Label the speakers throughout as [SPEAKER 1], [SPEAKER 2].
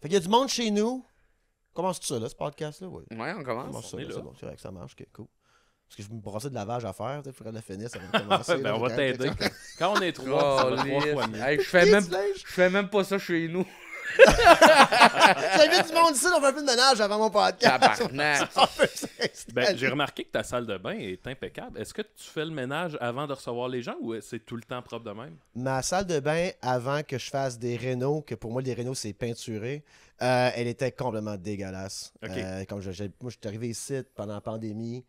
[SPEAKER 1] Fait qu'il y a du monde chez nous. Commence tout ça, là, ce podcast-là. Ouais. ouais, on commence. Commence on ça, c'est bon, c'est vrai que ça marche, c'est cool. Parce que je me brossais de lavage à faire, il faudrait la finisse ça va commencer. ben, on va t'aider. Quand on est trois, on va trois fois mieux. je
[SPEAKER 2] fais même pas ça chez nous.
[SPEAKER 1] J'invite du monde ici, on fait un peu de ménage avant mon podcast. Ben,
[SPEAKER 3] j'ai remarqué que ta salle de bain est impeccable. Est-ce que tu fais le ménage avant de recevoir les gens ou c'est tout le temps propre de même?
[SPEAKER 1] Ma salle de bain, avant que je fasse des rénaux, que pour moi, les rénaux, c'est peinturé, euh, elle était complètement dégueulasse. Euh, comme moi, je suis arrivé ici pendant la pandémie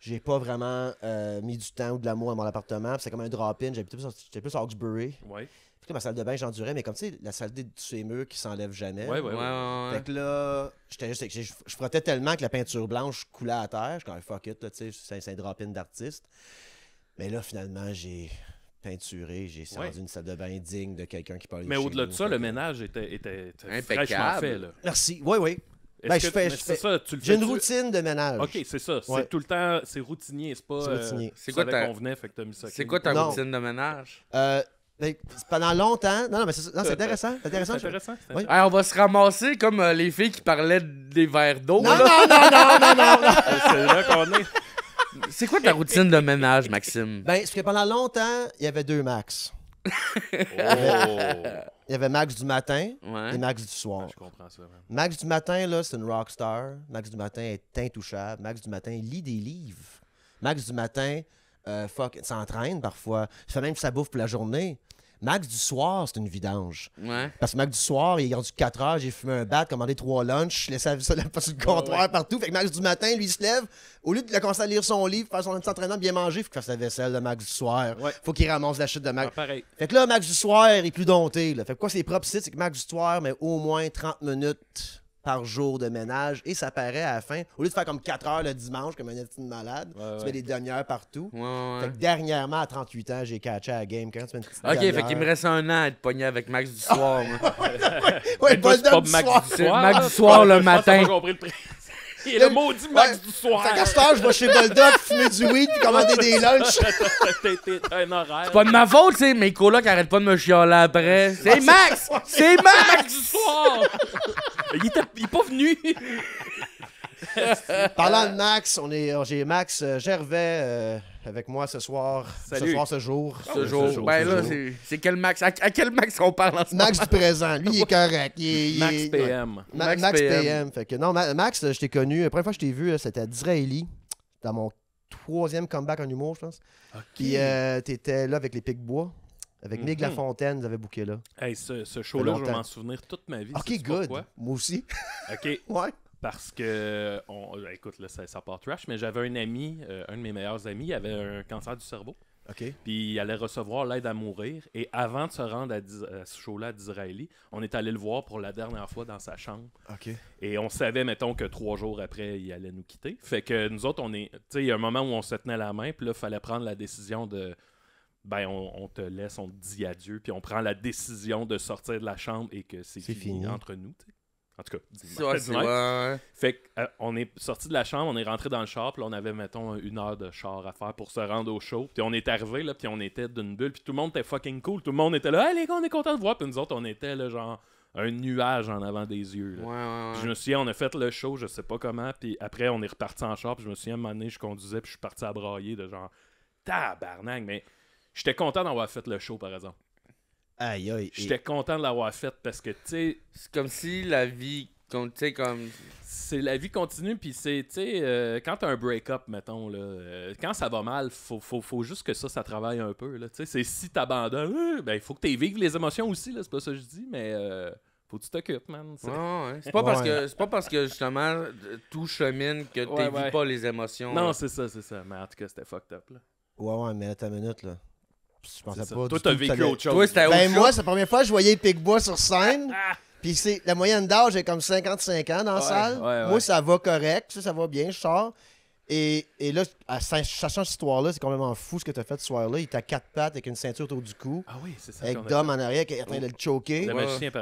[SPEAKER 1] j'ai pas vraiment euh, mis du temps ou de l'amour à mon appartement. C'est comme un drop-in. J'habitais plus, plus à Hawkesbury. Ouais cas, ma salle de bain, j'endurais, mais comme tu sais, la saleté de ces murs qui s'enlève jamais. Ouais, ouais, ouais. ouais. Fait que là, j'étais juste, je, je, frottais tellement que la peinture blanche coulait à terre. Je suis ah, fuck it, tu sais, c'est un drop d'artiste. Mais là, finalement, j'ai peinturé, j'ai ouais. rendu une salle de bain digne de quelqu'un qui parle Mais au-delà de ça, le
[SPEAKER 3] ménage était, était, impeccable. Fraîchement fait, là.
[SPEAKER 1] Merci. Oui, oui. Ben, je fais, J'ai une routine de ménage. Ok, c'est ça. C'est tout
[SPEAKER 3] le temps, c'est routinier, c'est pas. C'est euh, routinier. c'est quoi ta. C'est quoi ta routine de ménage
[SPEAKER 1] euh, pendant longtemps. Non, non, mais c'est intéressant. C'est intéressant. on va se
[SPEAKER 2] ramasser comme euh, les filles qui parlaient des verres d'eau. Non, non, non, non, non, non, c'est là qu'on est. C'est quoi ta routine de ménage, Maxime?
[SPEAKER 1] Ben, parce que pendant longtemps, il y avait deux max. Oh. Il y avait Max du matin et Max du soir. Ah, max du matin, là, c'est une rockstar. Max du matin est intouchable. Max du matin lit des livres. Max du matin, euh, fuck, s'entraîne parfois, fait même ça bouffe pour la journée. Max du soir, c'est une vidange. Parce que Max du soir, il est rendu 4 heures, j'ai fumé un bat, commandé trois lunchs, laissé ça là, sur le comptoir partout. Fait que Max du matin, lui, il se lève. Au lieu de commencer à lire son livre, faire son entraînement, bien manger, faut qu'il fasse la vaisselle de Max du soir. Faut qu'il ramasse la chute de Max. Fait que là, Max du soir il est plus dompté. Fait que quoi, c'est propres sites, c'est que Max du soir, mais au moins 30 minutes par jour de ménage et ça paraît à la fin. Au lieu de faire comme 4 heures le dimanche comme un petite malade, tu fais des demi-heures partout. fait que dernièrement, à 38 ans, j'ai catché à la game. Quand tu mets une petite Ok, fait qu'il me
[SPEAKER 2] reste un an à être pogné avec Max du soir. ouais, ouais, Max du soir. Max du soir le matin. Il est le, maudit Max du soir. Fait qu'à cette je vais chez Boldock fumer du weed commander des lunchs.
[SPEAKER 3] C'est pas de
[SPEAKER 2] ma faute, tu Mes colocs arrêtent pas de me chialer après. C'est Max! C'est Max! Max du
[SPEAKER 3] soir! Il, n'est
[SPEAKER 1] est pas venu. Parlant de Max, on est, oh, j'ai Max euh, Gervais euh, avec moi ce soir. Ce soir, ce jour. ce, jour. ce jour. Ben là,
[SPEAKER 2] c'est, quel Max à, quel Max on parle en ce Max du
[SPEAKER 1] présent. Lui, il est correct. Max PM. Max, PM. non, Max, je t'ai connu. La première fois que je t'ai vu, c'était à Disraeli, dans mon troisième comeback en humour, je pense. Puis euh, t'étais là avec les Pics Bois. Avec mhm. Nick Lafontaine, ils avaient booké là.
[SPEAKER 3] Hey, ce, show-là, je vais m'en souvenir toute ma vie. Ok, good. Moi aussi. ok. ouais. Parce que, on, euh, écoute, là, ça, part trash, mais j'avais un ami, euh, un de mes meilleurs amis, il avait un cancer du cerveau. Ok. Puis il allait recevoir l'aide à mourir. Et avant de se rendre à, euh, ce show-là à on est allé le voir pour la dernière fois dans sa chambre. Ok. Et on savait, mettons, que trois jours après, il allait nous quitter. Fait que nous autres, on est. Tu sais, il y a un moment où on se tenait la main, puis là, il fallait prendre la décision de ben on, te laisse, on te dit adieu, puis on prend la décision de sortir de la chambre et que c'est fini, entre nous. En tout cas, dis-moi. Fait qu'on euh, est sorti de la chambre, on est rentré dans le char, puis on avait, mettons, une heure de char à faire pour se rendre au show. Puis on est arrivé, là, puis on était d'une bulle, puis tout le monde était fucking cool. Tout le monde était là, hey les gars, on est content de voir. Puis nous autres, on était, là, genre, un nuage en avant des yeux. je me souviens, on a fait le show, je sais pas comment, puis après, on est reparti en char, puis je me souviens, à un moment donné, je conduisais, puis je suis parti à brailler de genre, tabarnak, mais J'étais content d'avoir fait le show, par exemple. Aïe, aïe. J'étais content de l'avoir fait parce que, tu sais. C'est comme si la vie. sais comme... C'est la vie continue, puis c'est, tu sais, euh, quand t'as un break-up, mettons, là, euh, quand ça va mal, faut, faut, juste que ça, ça travaille un peu, là, tu sais, c'est si t'abandonnes, il euh, ben, faut que t'aies vives les émotions aussi, là, c'est pas ça que je dis, mais faut que tu t'occupes, man.
[SPEAKER 2] C'est pas, parce que c'est pas parce que justement tout chemine que tu pas les émotions.
[SPEAKER 3] Non, c'est ça, c'est ça. Mais en tout cas, c'était fucked up. Là.
[SPEAKER 1] Ouais, ouais, mais à ta minute, là je pensais pas. Toi, t'as vécu autre chose. ben, moi, c'est la première fois que je voyais Picbois sur scène. Puis la moyenne d'âge est comme 55 ans dans la salle. Moi, ça va correct, ça, ça va bien, je sors. Et, et là, sachant cette histoire-là, c'est complètement fou ce que tu as fait ce soir-là. Il t'a quatre pattes avec une ceinture autour du cou. Ah oui, c'est ça. Avec Dom en arrière qui est en train de le oh. choquer.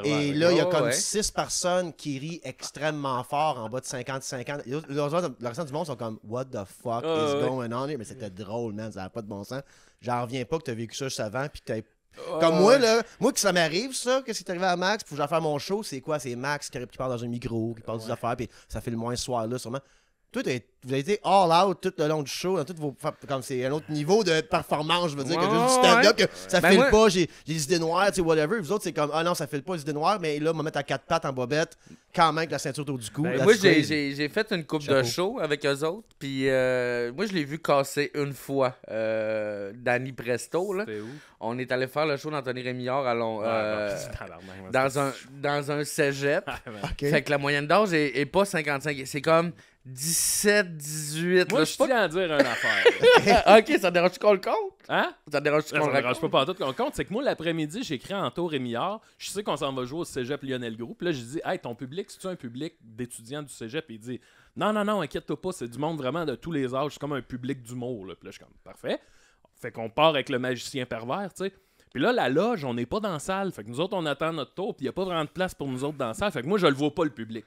[SPEAKER 1] Et là, il y a oh, comme six personnes qui rient extrêmement fort en bas de 50-50. Le restant du monde sont comme What the fuck oh, is going on here? Mais c'était drôle, man. Ça n'a pas de bon sens. J'en reviens pas que tu as vécu ça juste avant puis Comme moi, là, moi, que ça m'arrive, ça, Qu'est-ce qui est arrivé à Max, pour que j'en faire mon show, c'est quoi? C'est Max qui, parle dans un micro, qui parle des affaires, puis ça fait le moins ce soir-là, sûrement. Toi, vous avez été all out tout le long du show, dans toutes vos, comme c'est un autre niveau de performance, je veux dire, que juste du stand-up, que ça ben file pas, j'ai des idées noires, tu sais, whatever. Vous autres, c'est comme, ah non, ça file pas les idées noires, mais là, me mettre à quatre pattes en bobette, quand même, avec la ceinture autour du cou. Ben moi, j'ai
[SPEAKER 2] fait une coupe de show avec eux autres, puis euh, moi, je l'ai vu casser une fois, euh, Danny Presto, là. On est allé faire le show d'Anthony Rémillard à Long, ah, euh, dans, un, dans un cégep. Ah, fait que la moyenne d'âge est pas 55, c'est comme. 17, 18. Moi, je suis train de dire une affaire. Ah, ok,
[SPEAKER 3] ça dérange qu'on le compte? Hein? Ça dérange qu'on le Ça dérange pas partout le compte. C'est que moi, l'après-midi, j'écris en tour et Je sais qu'on s'en va jouer au cégep Lionel Groupe. Là, je dis, hey, ton public, c'est-tu un public d'étudiants du cégep? il dit, non, non, non, inquiète-toi pas, c'est du monde vraiment de tous les âges. C'est comme un public d'humour. Puis là, je suis comme, parfait. Fait qu'on part avec le magicien pervers, tu sais. Puis là, la loge, on n'est pas dans la salle. Fait que nous autres, on attend notre tour. Puis il n'y a pas vraiment de place pour nous autres dans la salle. Fait que moi, je le vois pas, le public.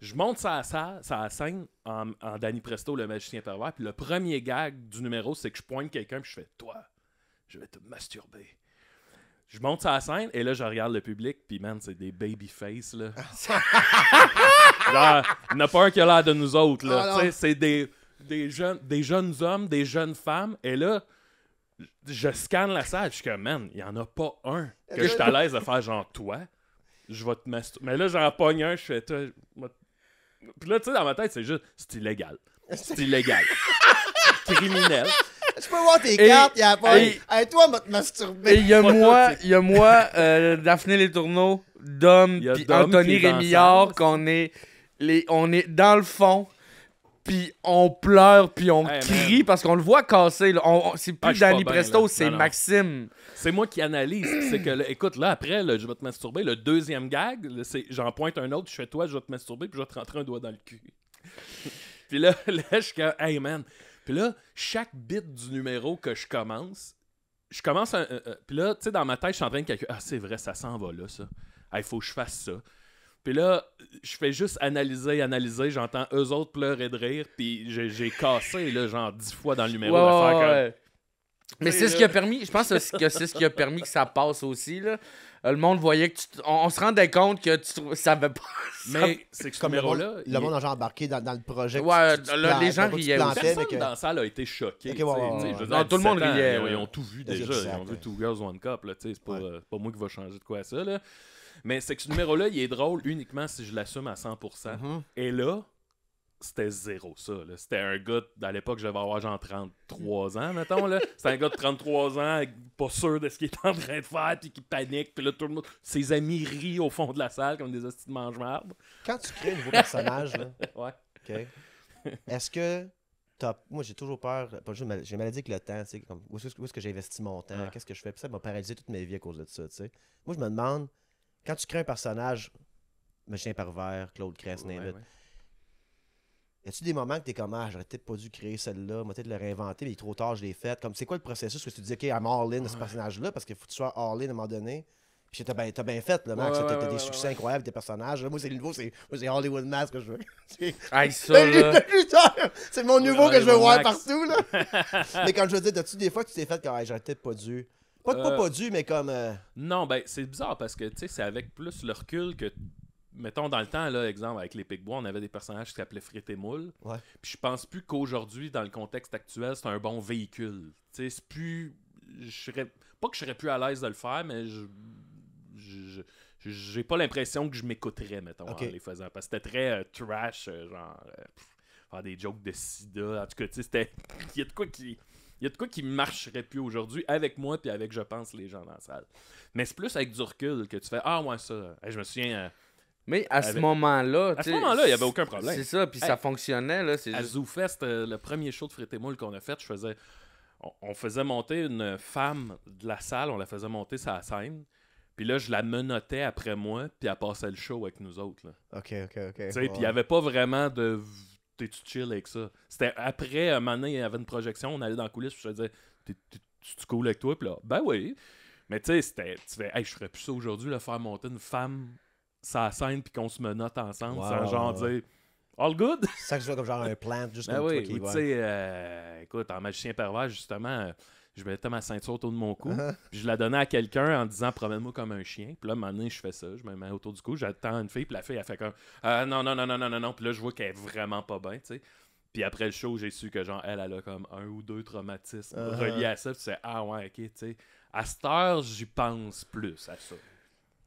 [SPEAKER 3] Je monte ça à ça, ça scène en, Danny Presto, le magicien pervers. Puis le premier gag du numéro, c'est que je pointe quelqu'un puis je fais Toi, je vais te masturber. Je monte ça à scène et là, je regarde le public. Puis man, c'est des babyface, là. il n'y en a pas un qui a l'air de nous autres, là. Ah, c'est des, des, jeunes, des jeunes hommes, des jeunes femmes. Et là, je scanne la salle. Je suis comme, man, il n'y en a pas un que je suis à l'aise de faire genre toi je vais te masturber. Mais là, j'en pogne un, je fais, puis là, tu sais, dans ma tête, c'est juste, c'est illégal. C'est illégal. Criminel.
[SPEAKER 1] Je peux voir tes cartes, il y a pas. Et, toi, m'a te Et il y a
[SPEAKER 2] moi, y a moi, euh, Daphné Les Tourneaux, Dom, puis Anthony Rémillard, qu'on est, on est dans le fond puis on pleure, puis on crie parce qu'on le voit casser. c'est
[SPEAKER 3] ah, plus Dani Danny Presto, c'est Maxime c'est moi qui analyse. c'est que, écoute, là, après, je vais te masturber. Le deuxième gag, c'est j'en pointe un autre, je fais toi, je vais te masturber, puis je vais te rentrer un doigt dans le cul. puis là, là, je suis comme, hey man. Puis là, chaque bit du numéro que je commence, je commence un. puis là, tu sais, dans ma tête, je suis en train de calculer. Ah, c'est vrai, ça s'en va là, ça. Il hey, faut que je fasse ça. Puis là, je fais juste analyser, analyser. J'entends eux autres pleurer de rire. Puis j'ai cassé, là, genre, dix fois dans le numéro. Mais c'est ce qui a permis, je pense que c'est ce qui
[SPEAKER 2] a permis que ça passe aussi. Là. Euh, le monde voyait que tu, on, se rendait compte que tu savais pas.
[SPEAKER 1] Mais c'est que ce numéro là, le monde a déjà embarqué dans, le projet. Ouais, les gens riaient. Personne que... dans la salle
[SPEAKER 3] a été choqué. tout le monde riait. Ils, ont tout vu déjà. ils ont vu Two Girls One Cup. Là, c'est pas, euh, pas moi qui va changer de quoi à ça. Là. Mais c'est que ce numéro-là, il est drôle uniquement si je l'assume à 100%. Mm-hmm. Et là, c'était zéro ça. C'était un gars, à l'époque, je devais avoir genre 33 ans, mettons. C'était un gars de 33 ans, pas sûr de ce qu'il est en train de faire, puis qui panique, puis là, tout le monde. Ses amis rient au fond de la salle comme des hosties de mange -marbre. Quand tu crées un nouveau personnage, là, ouais.
[SPEAKER 1] ok est-ce que. Moi, j'ai toujours peur. J'ai maladie avec le temps. Comme, où est-ce que, est j'ai investi mon temps Qu'est-ce que je fais Puis ça m'a paralysé toute ma vie à cause de ça. tu sais Moi, je me demande, quand tu crées un personnage, Machin Pervers, Claude Cresse. Y a-tu des moments que t'es comme, ah, j'aurais peut-être pas dû créer celle-là, m'a peut-être le réinventer, mais trop tard, je l'ai faite. Comme, c'est quoi le processus que tu dis, OK, I'm all-in de ce personnage-là, parce qu'il faut que tu sois all-in à un moment donné. Puis t'as ben, bien fait, là, Max. t'as des succès incroyables, tes personnages. moi, c'est le nouveau, c'est Hollywood Mask que je veux. ça! c'est mon nouveau que je veux voir partout, là. mais quand je veux dire, t'as-tu des fois que tu t'es fait comme, j'aurais peut-être pas dû. Pas, que pas, pas, euh, dû, mais comme. Euh,
[SPEAKER 3] non, ben, c'est bizarre parce que, tu sais, c'est avec plus le recul que mettons dans le temps là exemple avec les Pique-Bois, on avait des personnages qui s'appelaient frites et ouais. puis je pense plus qu'aujourd'hui dans le contexte actuel c'est un bon véhicule tu sais c'est plus je serais pas que je serais plus à l'aise de le faire mais je j'ai pas l'impression que je m'écouterais mettons en les faisant parce que c'était très euh, trash euh, genre euh, faire des jokes de sida en tout cas tu sais c'était il y a de quoi qui il y a de quoi qui marcherait plus aujourd'hui avec moi puis avec, je pense, les gens dans la salle. Mais c'est plus avec du recul que tu fais Ah, ouais, ça. je me souviens, mais à ce moment-là. À ce moment-là, il n'y avait aucun problème. C'est ça, puis ça fonctionnait. Là, à zoufest euh, le premier show de Frété Moule qu'on a fait, je faisais. On, faisait monter une femme de la salle, on la faisait monter sa scène. Puis là, je la menotais après moi, puis elle passait le show avec nous autres.
[SPEAKER 1] Là. Ok, ok, ok. Puis il n'y avait
[SPEAKER 3] pas vraiment de. T'es-tu chill avec ça? C'était après, un moment donné, il y avait une projection, on allait dans la coulisse, je te disais, t'es-tu cool avec toi? Puis là, ben oui. Mais tu sais, c'était. Tu je ferais plus ça aujourd'hui, de faire monter une femme sa scène puis qu'on se menote ensemble sans genre dire
[SPEAKER 1] All good? Ça que vois comme genre un plan, juste ben comme oui, Tu sais,
[SPEAKER 3] euh, écoute, en magicien pervers, justement, euh, je mettais ma ceinture autour de mon cou, uh-huh. puis je la donnais à quelqu'un en disant promène-moi comme un chien. Puis là, à un moment donné, je fais ça, je me mets autour du cou, j'attends une fille, puis la fille, elle fait comme ah, non, non, non, non, non, non, non. Puis là, je vois qu'elle est vraiment pas bien, tu sais. Puis après le show, j'ai su que genre, elle, elle a comme un ou deux traumatismes uh-huh. reliés à ça, puis c'est ah ouais, ok, tu sais. À cette heure, j'y pense plus à ça.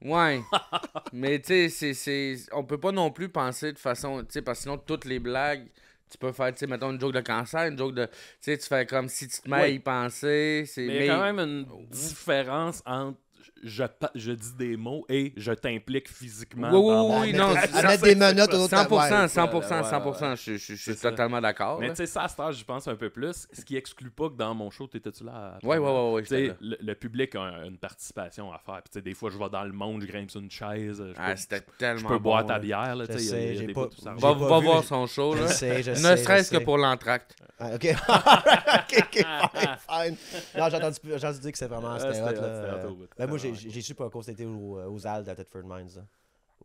[SPEAKER 3] Ouais. mais tu sais, c'est.
[SPEAKER 2] On peut pas non plus penser de façon. Tu parce que sinon, toutes les blagues. Tu peux faire, tu sais, mettons une joke de cancer, une joke de. Tu sais, tu fais comme si tu te mets à y penser. Mais il y a quand même une
[SPEAKER 3] différence entre je, dis des mots et je t'implique physiquement. Oui, oui, oui, non.
[SPEAKER 2] À des menottes au 100%, 100%, 100%, je, suis totalement d'accord. Mais tu sais,
[SPEAKER 3] ça, à ce je pense un peu plus. Ce qui exclut pas que dans mon show, t'étais-tu là? Oui, oui, oui. Tu sais le public a une participation à faire. Puis tu sais des fois, je vais dans le monde, je grimpe sur une chaise. Je ah, peux boire ta bière, là. Tu sais, j'ai pas, Va, voir son show, là. Ne serait-ce que pour l'entracte.
[SPEAKER 1] Ah, OK. OK, fine, Non, j'ai entendu dire que c'est vraiment... Ah, c'était ben, Moi, j'ai su pas c'était euh, aux, Aldes à Thetford Mines.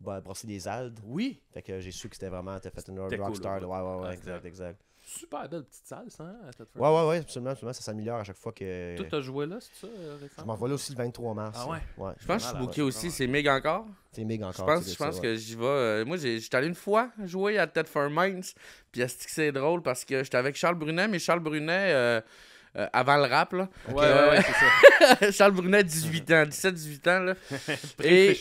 [SPEAKER 1] Bah, des Aldes. Oui. Fait que j'ai su que c'était vraiment, t'as fait une rockstar. Cool, ouais, ouais, ouais, ah, exact,
[SPEAKER 3] exact. Super belle petite salle, ça, hein, à Ouais, ouais,
[SPEAKER 1] ouais, absolument, absolument. Ça s'améliore à chaque fois que. tout t'as
[SPEAKER 3] joué là, c'est ça, euh, récemment Je m'en vois là aussi le 23 mars. Ah ouais? ouais. Je pense que je suis
[SPEAKER 1] booké aussi, c'est méga encore. C'est méga encore. Je pense, je pense que
[SPEAKER 2] j'y vais. Euh, moi, j'étais allé une fois jouer à Thetford Mines. Puis c'est drôle parce que j'étais avec Charles Brunet, mais Charles Brunet euh, avant le rap. Là. Ouais, ouais, ouais, c'est ça. Charles Brunet, 18 ans, 17-18 ans. Là. et,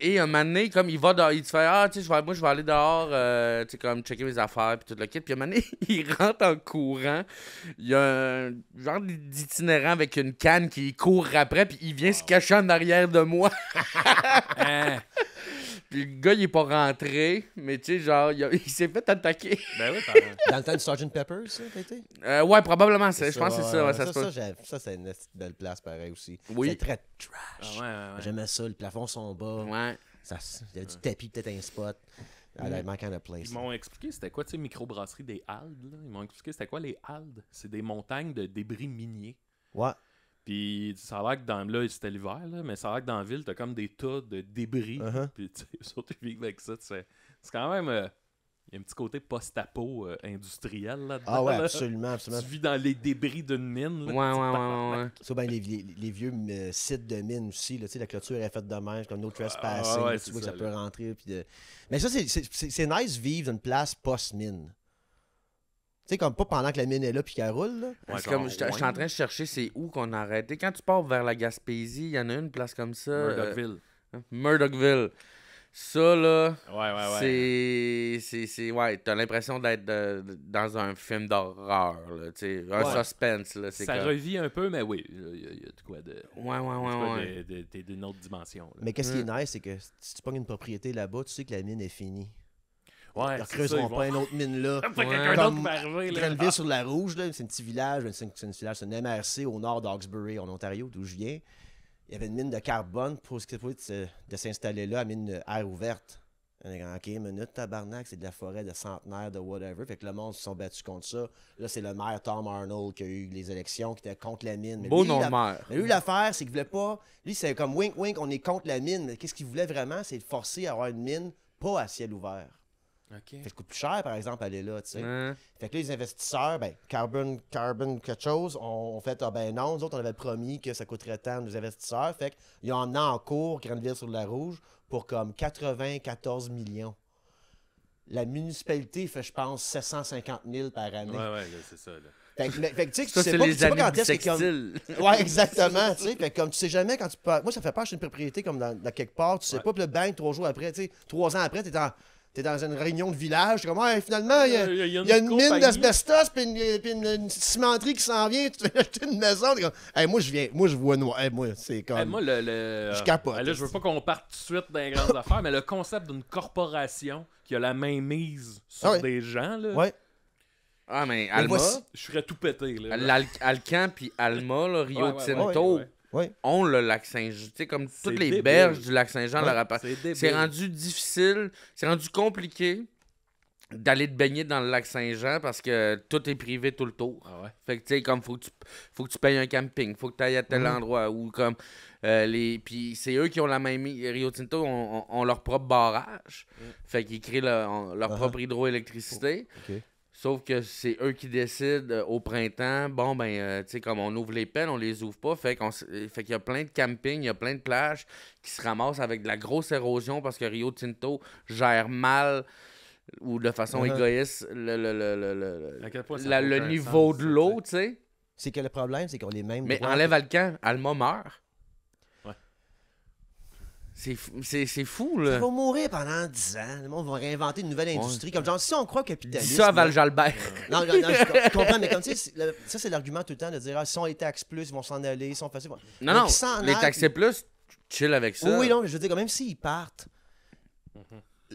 [SPEAKER 2] et un moment donné, comme il va dehors, il te fait Ah, tu sais, moi, je vais aller dehors, euh, tu sais, comme checker mes affaires, puis tout le kit. Puis un moment donné, il rentre en courant. Il y a un genre d'itinérant avec une canne qui court après, puis il vient se cacher en arrière de moi. Hein? le gars, il est pas rentré, mais tu sais, genre, il, s'est fait attaquer. Ben oui, par... Dans le temps du Sergeant Pepper, ça, t'as été? Euh, ouais, probablement. Je pense que c'est ça.
[SPEAKER 1] ça, c'est une belle place, pareil, aussi. C'est très trash. Ah, J'aimais ça, le plafond sont bas. Ouais. il y a du tapis, peut-être un spot. Mm. Kind of place, Ils
[SPEAKER 3] m'ont expliqué c'était quoi, tu sais, microbrasserie des Haldes. Là. Ils m'ont expliqué c'était quoi les Haldes. C'est des montagnes de débris miniers. Ouais. Puis ça a l'air que dans là, c'était l'hiver, mais ça a l'air que dans la ville, t'as comme des tas de débris. Uh-huh. Puis tu surtout vivre avec ça, c'est quand même. Euh, il y a un petit côté post-apo euh, industriel là-dedans. Ah ouais, absolument, absolument. Tu vis dans les débris d'une mine. Là, ouais, ouais, ouais, ouais,
[SPEAKER 1] Ça, ben, les, vieux euh, sites de mine aussi, là, la clôture est faite de même, comme no trespassing, ah, tu vois que ça, peut rentrer. Puis de... Mais ça, c'est nice vivre dans une place post-mine. Tu sais, comme pas pendant que la mine est là puis qu'elle roule. Là. c'est comme, je suis en train de
[SPEAKER 2] chercher c'est où qu'on arrête arrêté. Quand tu pars vers la Gaspésie, il y en a une place comme ça. Euh, Murdochville. Hein, Murdochville. Ça, là, ouais, ouais, ouais. c'est... c'est... Ouais, t'as l'impression d'être euh, dans un film d'horreur,
[SPEAKER 3] là, tu sais, un suspense, là. C'est ça revit un peu, mais oui, il y, a de quoi de... Ouais, ouais, ouais, ouais. T'es d'une autre dimension, Mais qu'est-ce qui est
[SPEAKER 1] nice, c'est que si tu pognes une propriété là-bas, tu sais que la mine est finie. Ouais, ils creuseront pas une autre mine là. Il traîne ah. sur la Rouge, là, c'est un petit village, c'est un, village, c'est MRC au nord d'Oxbury, en Ontario, d'où je viens. Il y avait une mine de carbone pour euh, de s'installer là, à mine à air ouverte. OK, minute, tabarnak, c'est de la forêt de centenaire, de whatever. Fait que le monde se sont battus contre ça. Là, c'est le maire Tom Arnold qui a eu les élections, qui était contre la mine. Mais Beau lui, nom de maire. Mais lui, l'affaire, c'est qu'il voulait pas. Lui, c'est comme wink wink, on est contre la mine. Mais qu'est-ce qu'il voulait vraiment? C'est de forcer à avoir une mine pas à ciel ouvert. Okay. que coûte plus cher, par exemple, aller là, tu sais. Fait que là, les investisseurs, ben, carbon, carbon, quelque chose, ont, fait, ah ben non, nous autres, on avait promis que ça coûterait tant nos investisseurs. Fait qu'il y en a en cours, ville sur la Rouge, pour comme 94 millions. La municipalité fait, je pense, 750 000 par année. Ouais, ouais, c'est ça, là. Fait que, tu sais, que tu sais pas, tu sais pas quand est Comme... Ouais, exactement. tu sais, fait que, comme tu sais jamais quand tu. Moi, ça fait peur, suis une propriété comme dans, quelque part, tu sais pas, puis le bang, trois jours après, tu sais, trois ans après, t'es en t'es dans une réunion de village, comme ah, finalement, il y a, une, mine d'asbestos puis une, cimenterie qui s'en vient, tu veux acheter une maison. Comme, moi, je viens, moi, je vois noir. moi, c'est comme. moi, le, Je capote. Euh, là, je veux pas
[SPEAKER 3] qu'on parte tout de suite dans les grandes affaires, mais le concept d'une corporation qui a la main mise sur des gens, là. Ouais. Ah, mais Alma. Je serais tout pété. Là,
[SPEAKER 2] Alcan puis Alma, là, Rio Tinto, ont le lac Saint-Jean. comme toutes les berges du lac Saint-Jean leur C'est rendu difficile, c'est rendu compliqué d'aller te baigner dans le lac Saint-Jean parce que tout est privé tout le tour. Ah fait que tu sais comme faut que tu faut que tu payes un camping, faut que tu ailles à tel mhm. endroit comme euh, les puis c'est eux qui ont la même Rio Tinto ont, leur propre barrage. Mhm. Fait qu'ils créent leur ah propre ah. hydroélectricité. Oh, Sauf que c'est eux qui décident euh, au printemps, bon, ben, euh, tu sais, comme on ouvre les pelles, on les ouvre pas. Euh, fait qu'il y a plein de campings, il y a plein de plages qui se ramassent avec de la grosse érosion parce que Rio Tinto gère mal ou de façon uh-huh. égoïste le, niveau
[SPEAKER 1] de l'eau, tu sais. C'est que le problème, c'est qu'on est même... Mais enlève
[SPEAKER 2] Alcan, Alma meurt. C'est fou, là. Ça va
[SPEAKER 1] mourir pendant 10 ans. Le monde va réinventer une nouvelle industrie. Comme genre, si on croit capitaliste ça à Val Jalbert. non, non, je comprends, mais comme tu ça, c'est l'argument tout le temps de dire ah, si on les taxe plus, ils vont s'en aller, ils sont Non, non, les taxer
[SPEAKER 2] plus, chill avec ça. Oui, non,
[SPEAKER 1] mais je veux dire, quand même s'ils partent,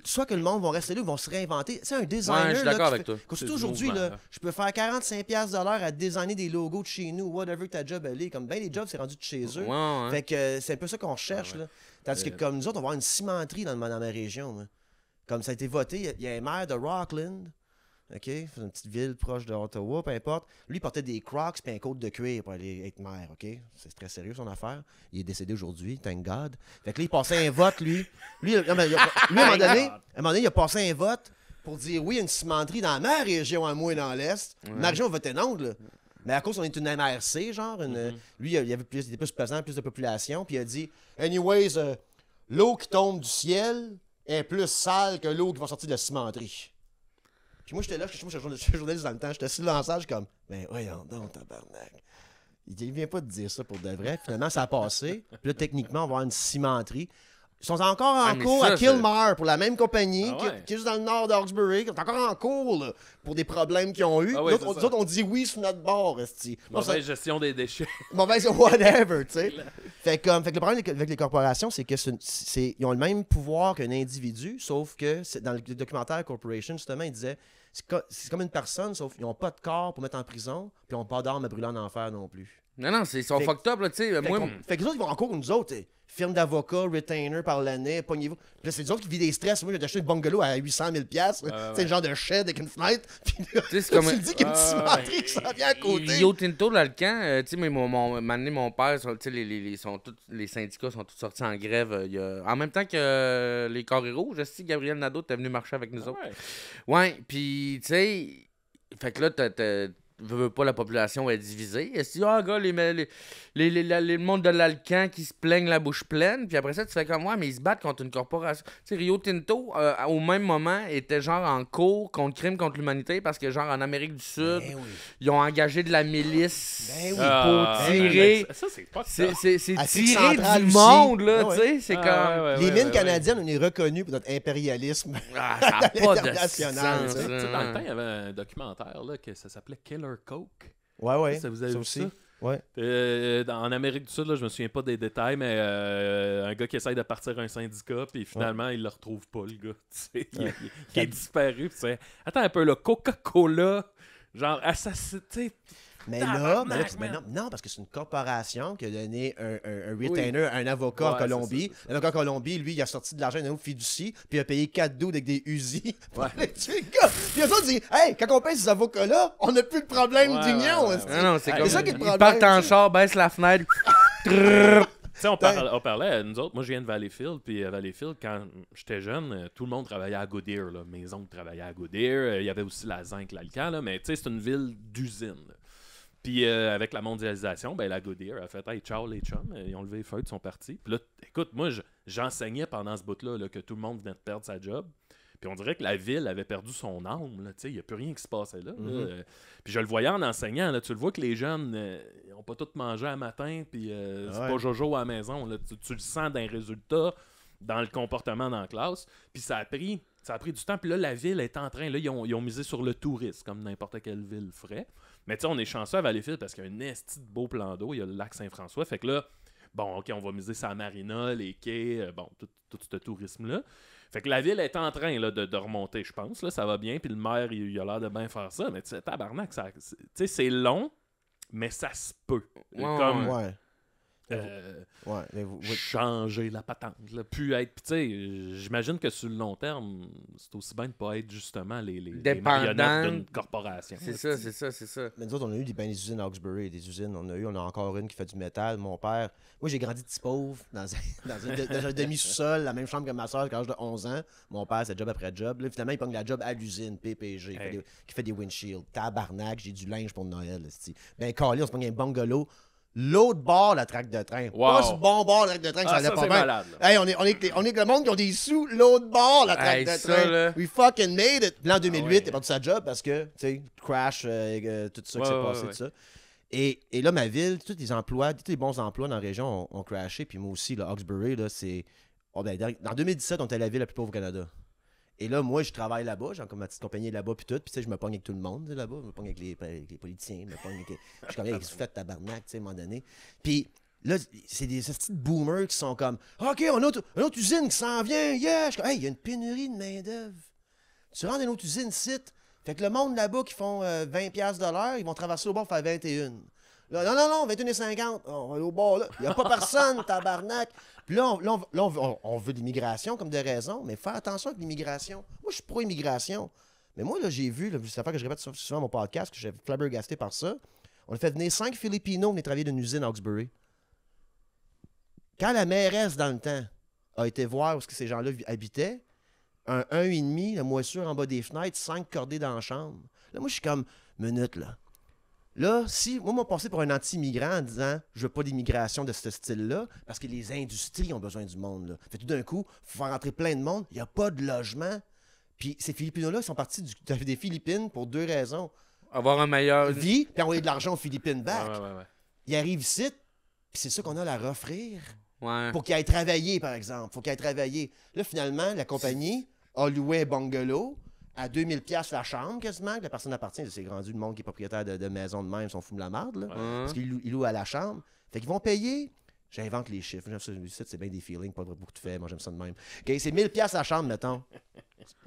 [SPEAKER 1] soit que le monde va rester là, ils vont se réinventer. C'est un designer. Ouais, je suis d'accord avec fait... toi. aujourd'hui, je peux faire 45$ de l'heure à designer des logos de chez nous, whatever ta job elle est. Comme ben les jobs, c'est rendu de chez eux. Euh, c'est un peu ça qu'on cherche. Là. Tandis que euh, comme nous autres, on va avoir une cimenterie dans, ma région. Comme ça a été voté, il y, a un maire de Rockland. OK? une petite ville proche de Ottawa, peu importe. Lui, il portait des crocs et un côte de cuir pour aller être maire, OK? C'est très sérieux, son affaire. Il est décédé aujourd'hui, thank God. Fait que là, il passait un vote, lui. Lui, à, un moment donné, il a passé un vote pour dire oui, une cimenterie dans ma région, à moi, dans l'Est. l'argent Ma région votait non, là. Mais à cause, on est une MRC, genre, une, mhm. euh, lui, il, avait plus, il était plus présent, plus de population, puis il a dit Anyways, euh, l'eau qui tombe du ciel est plus sale que l'eau qui va sortir de la cimenterie. Puis moi, j'étais là, je suis journaliste dans le temps, j'étais assis le comme Ben voyons donc, tabarnak. Il vient pas de dire ça pour de vrai. Finalement, ça a passé. Puis là, techniquement, on va avoir une cimenterie. Ils sont encore en cours à Kilmar pour la même compagnie ah qui, est juste dans le nord d'Oxbury. Ils sont encore en cours pour des problèmes qu'ils ont eu. D'autres ah on dit oui sous notre bord, Mauvaise
[SPEAKER 3] gestion des déchets. Mauvaise whatever,
[SPEAKER 1] fait, comme, fait que le problème avec les corporations, c'est qu'ils ont le même pouvoir qu'un individu, sauf que dans le documentaire Corporation, justement, ils disaient c'est comme une personne, sauf qu'ils n'ont pas de corps pour mettre en prison, puis ils n'ont pas d'armes à brûler en enfer non plus. Non, non, ils sont fucked up, là, tu sais. Moi... fait que les autres, ils vont en cours nous autres, Firme d'avocats, retainer par l'année, pognez-vous. Puis là, c'est les autres qui vivent des stress. Moi, j'ai acheté un bungalow à 800 000 C'est le genre de shed avec une fenêtre. Puis là, tu comme... dis qu'il y a une cimenterie qui s'en vient à côté. Yo
[SPEAKER 2] Tinto, là, le camp, euh, tu sais, mais mon, mon, mon père, tu sais, les, les, les syndicats sont tous sortis en grève. Euh, y a... En même temps que euh, les Carrés je si Gabriel Nadeau t'es venu marcher avec nous ah autres. Ouais, puis, tu sais. Fait que là, t'as veux, pas, la population est divisée. Et dit « ah, gars, les, les, les, monde de l'Alcan qui se plaignent la bouche pleine, puis après ça, tu fais comme moi, mais ils se battent contre une corporation. Tu sais, Rio Tinto, euh, au même moment, était genre en cours contre crime contre l'humanité parce que, genre, en Amérique du Sud, ben ils ont engagé de la milice ben pour ah, ben, tirer. ça, c'est pas ça. C'est tirer
[SPEAKER 1] du monde, là, ah tu sais. C'est ah, comme. les mines canadiennes, on est reconnus pour notre impérialisme. Ah, ça pas de Dans le hein. temps, il y
[SPEAKER 3] avait un documentaire, là, que ça s'appelait Killer Coke. Ouais, ouais. Ça, vous avez aussi. Ouais. Euh, en Amérique du Sud, là, je me souviens pas des détails, mais euh, un gars qui essaye de partir un syndicat, puis finalement, il il le retrouve pas, le gars. tu Il, est disparu. Attends un peu, le Coca-Cola, genre, assassiné.
[SPEAKER 1] Mais là, non, parce que c'est une corporation qui a donné un, un, retainer à un avocat en Colombie. L'avocat en Colombie, lui, il a sorti de l'argent d'un autre fiducie, puis il a payé 4 dos avec des usines. Ouais. Puis eux autres disent Hey, quand on paye ces avocats-là, on n'a plus de problème d'union.
[SPEAKER 2] Non, c'est ça qui est le partent en char, baissent la fenêtre.
[SPEAKER 1] Tu
[SPEAKER 3] sais, on, parlait, nous autres, moi je viens de Valleyfield, puis à euh, Valleyfield, quand j'étais jeune, euh, tout le monde travaillait à Goodyear, là. mes oncles travaillaient à Goodyear, euh, il y avait aussi la zinc, l'alcan, là, mais tu sais, c'est une ville d'usine. Puis euh, avec la mondialisation, ben, la Goodyear a fait Hey, ciao les chums, ils ont levé les feuilles, ils sont partis. Puis là, écoute, moi, j'enseignais pendant ce bout-là que tout le monde venait de perdre sa job. Puis on dirait que la ville avait perdu son âme. Il n'y a plus rien qui se passait là. Mm-hmm. Euh, puis je le voyais en enseignant. Là, tu le vois que les jeunes n'ont euh, pas tout mangé à matin. Puis c'est pas Jojo à la maison. Tu, le sens d'un résultat, dans le comportement dans la classe. Puis ça a pris ça a pris du temps. Puis là, la ville est en train. Là, ils ont, misé sur le tourisme, comme n'importe quelle ville ferait. Mais tu sais, on est chanceux à Valleyfield parce qu'il y a un esti de beau plan d'eau. Il y a le lac Saint-François. Fait que là, bon, OK, on va miser sa marina, les quais, euh, bon, tout, tout ce tourisme-là. Fait que la ville est en train là, de, remonter, je pense. Là, ça va bien. Puis le maire, il, a l'air de bien faire ça. Mais tu sais, tabarnak, c'est long, mais ça se peut. ouais. Euh, changer la patente. Puis être, j'imagine que sur le long terme, c'est
[SPEAKER 1] aussi bien de ne pas être justement les,
[SPEAKER 3] les, d'une corporation. C'est ça, c'est
[SPEAKER 1] ça, c'est ça. Mais nous autres, on a eu des, ben, usines à Oxbury, des usines. On a eu, on a encore une qui fait du métal. Mon père, moi j'ai grandi petit pauvre dans, un demi-sous-sol, la même chambre que ma soeur, quand j'ai 11 ans. Mon père, c'est job après job. finalement, il pogne la job à l'usine, PPG, qui, fait des, windshields. Tabarnak, j'ai du linge pour Noël. ben, Carly, on se prend un bungalow l'autre bord la traque de train. Pas ce bon bord la traque de train, que ah, ça allait pas mal. hey, on est, on, est, on est que le monde qui a des sous, l'autre bord la traque de train. Là. We fucking made it. L'an 2008, ah, ouais. il est parti de sa job parce que, tu sais, crash, euh, et euh, tout ça qui s'est passé, tout ça. Et, et, là, ma ville, tous les emplois, tous les bons emplois dans la région ont, crashé. Puis moi aussi, là, Hawkesbury, là, c'est. Oh, ben, dans 2017, on était la ville la plus pauvre au Canada. Et là, moi, je travaille là-bas, j'ai encore ma petite compagnie là-bas, puis tout, puis tu je me pogne avec tout le monde là-bas, je me pogne avec les, politiciens, je me pogne avec. Je suis comme fait tabarnak, tu sais, à un moment donné. Puis là, c'est des petits boomers qui sont comme OK, on une autre usine qui s'en vient, yeah! Je, hey, il y a une pénurie de main-d'œuvre. Tu rentres dans une autre usine site, fait que le monde là-bas qui font 20$ euh, de l'heure, ils vont traverser au bord pour faire 21 non, non, non, 50, On va au bord, là. Il n'y a pas personne, tabarnak. Puis là, on, veut, de l'immigration comme des raisons, mais faire attention avec l'immigration. Moi, je suis pro-immigration. Mais moi, là, j'ai vu, c'est affaire que je répète souvent mon podcast, que j'ai flabbergasté par ça. On a fait venir cinq Filipinos venir travailler d'une usine à Oxbury. Quand la mairesse, dans le temps, a été voir où ces gens-là habitaient, un 1,5, la moissure en bas des fenêtres, cinq cordées dans la chambre. Là, moi, je suis comme, minute, là. Là, si moi, m'a pensé pour un anti-immigrant en disant je veux pas d'immigration de ce style-là, parce que les industries ont besoin du monde. Là. tout d'un coup, il faut faire rentrer plein de monde, il n'y a pas de logement. Puis ces Philippinos-là sont partis des Philippines pour deux raisons. Avoir un meilleur. Vie, puis envoyer de l'argent aux Philippines back. Ils arrivent ici, c'est ça qu'on a à leur offrir. Pour qu'ils aillent travailler, par exemple. Faut qu'ils aillent travailler. Là, finalement, la compagnie a loué un bungalow à 2000 pièces la chambre quasiment que la personne appartient. C'est rendu le monde qui est propriétaire de, maison de même, ils sont fous de la marde. Là, mmh. Parce qu'ils louent, à la chambre. Fait qu'ils vont payer. J'invente les chiffres. C'est bien des feelings, pas beaucoup de fait, Moi, j'aime ça de même. c'est 1000 pièces la chambre, mettons.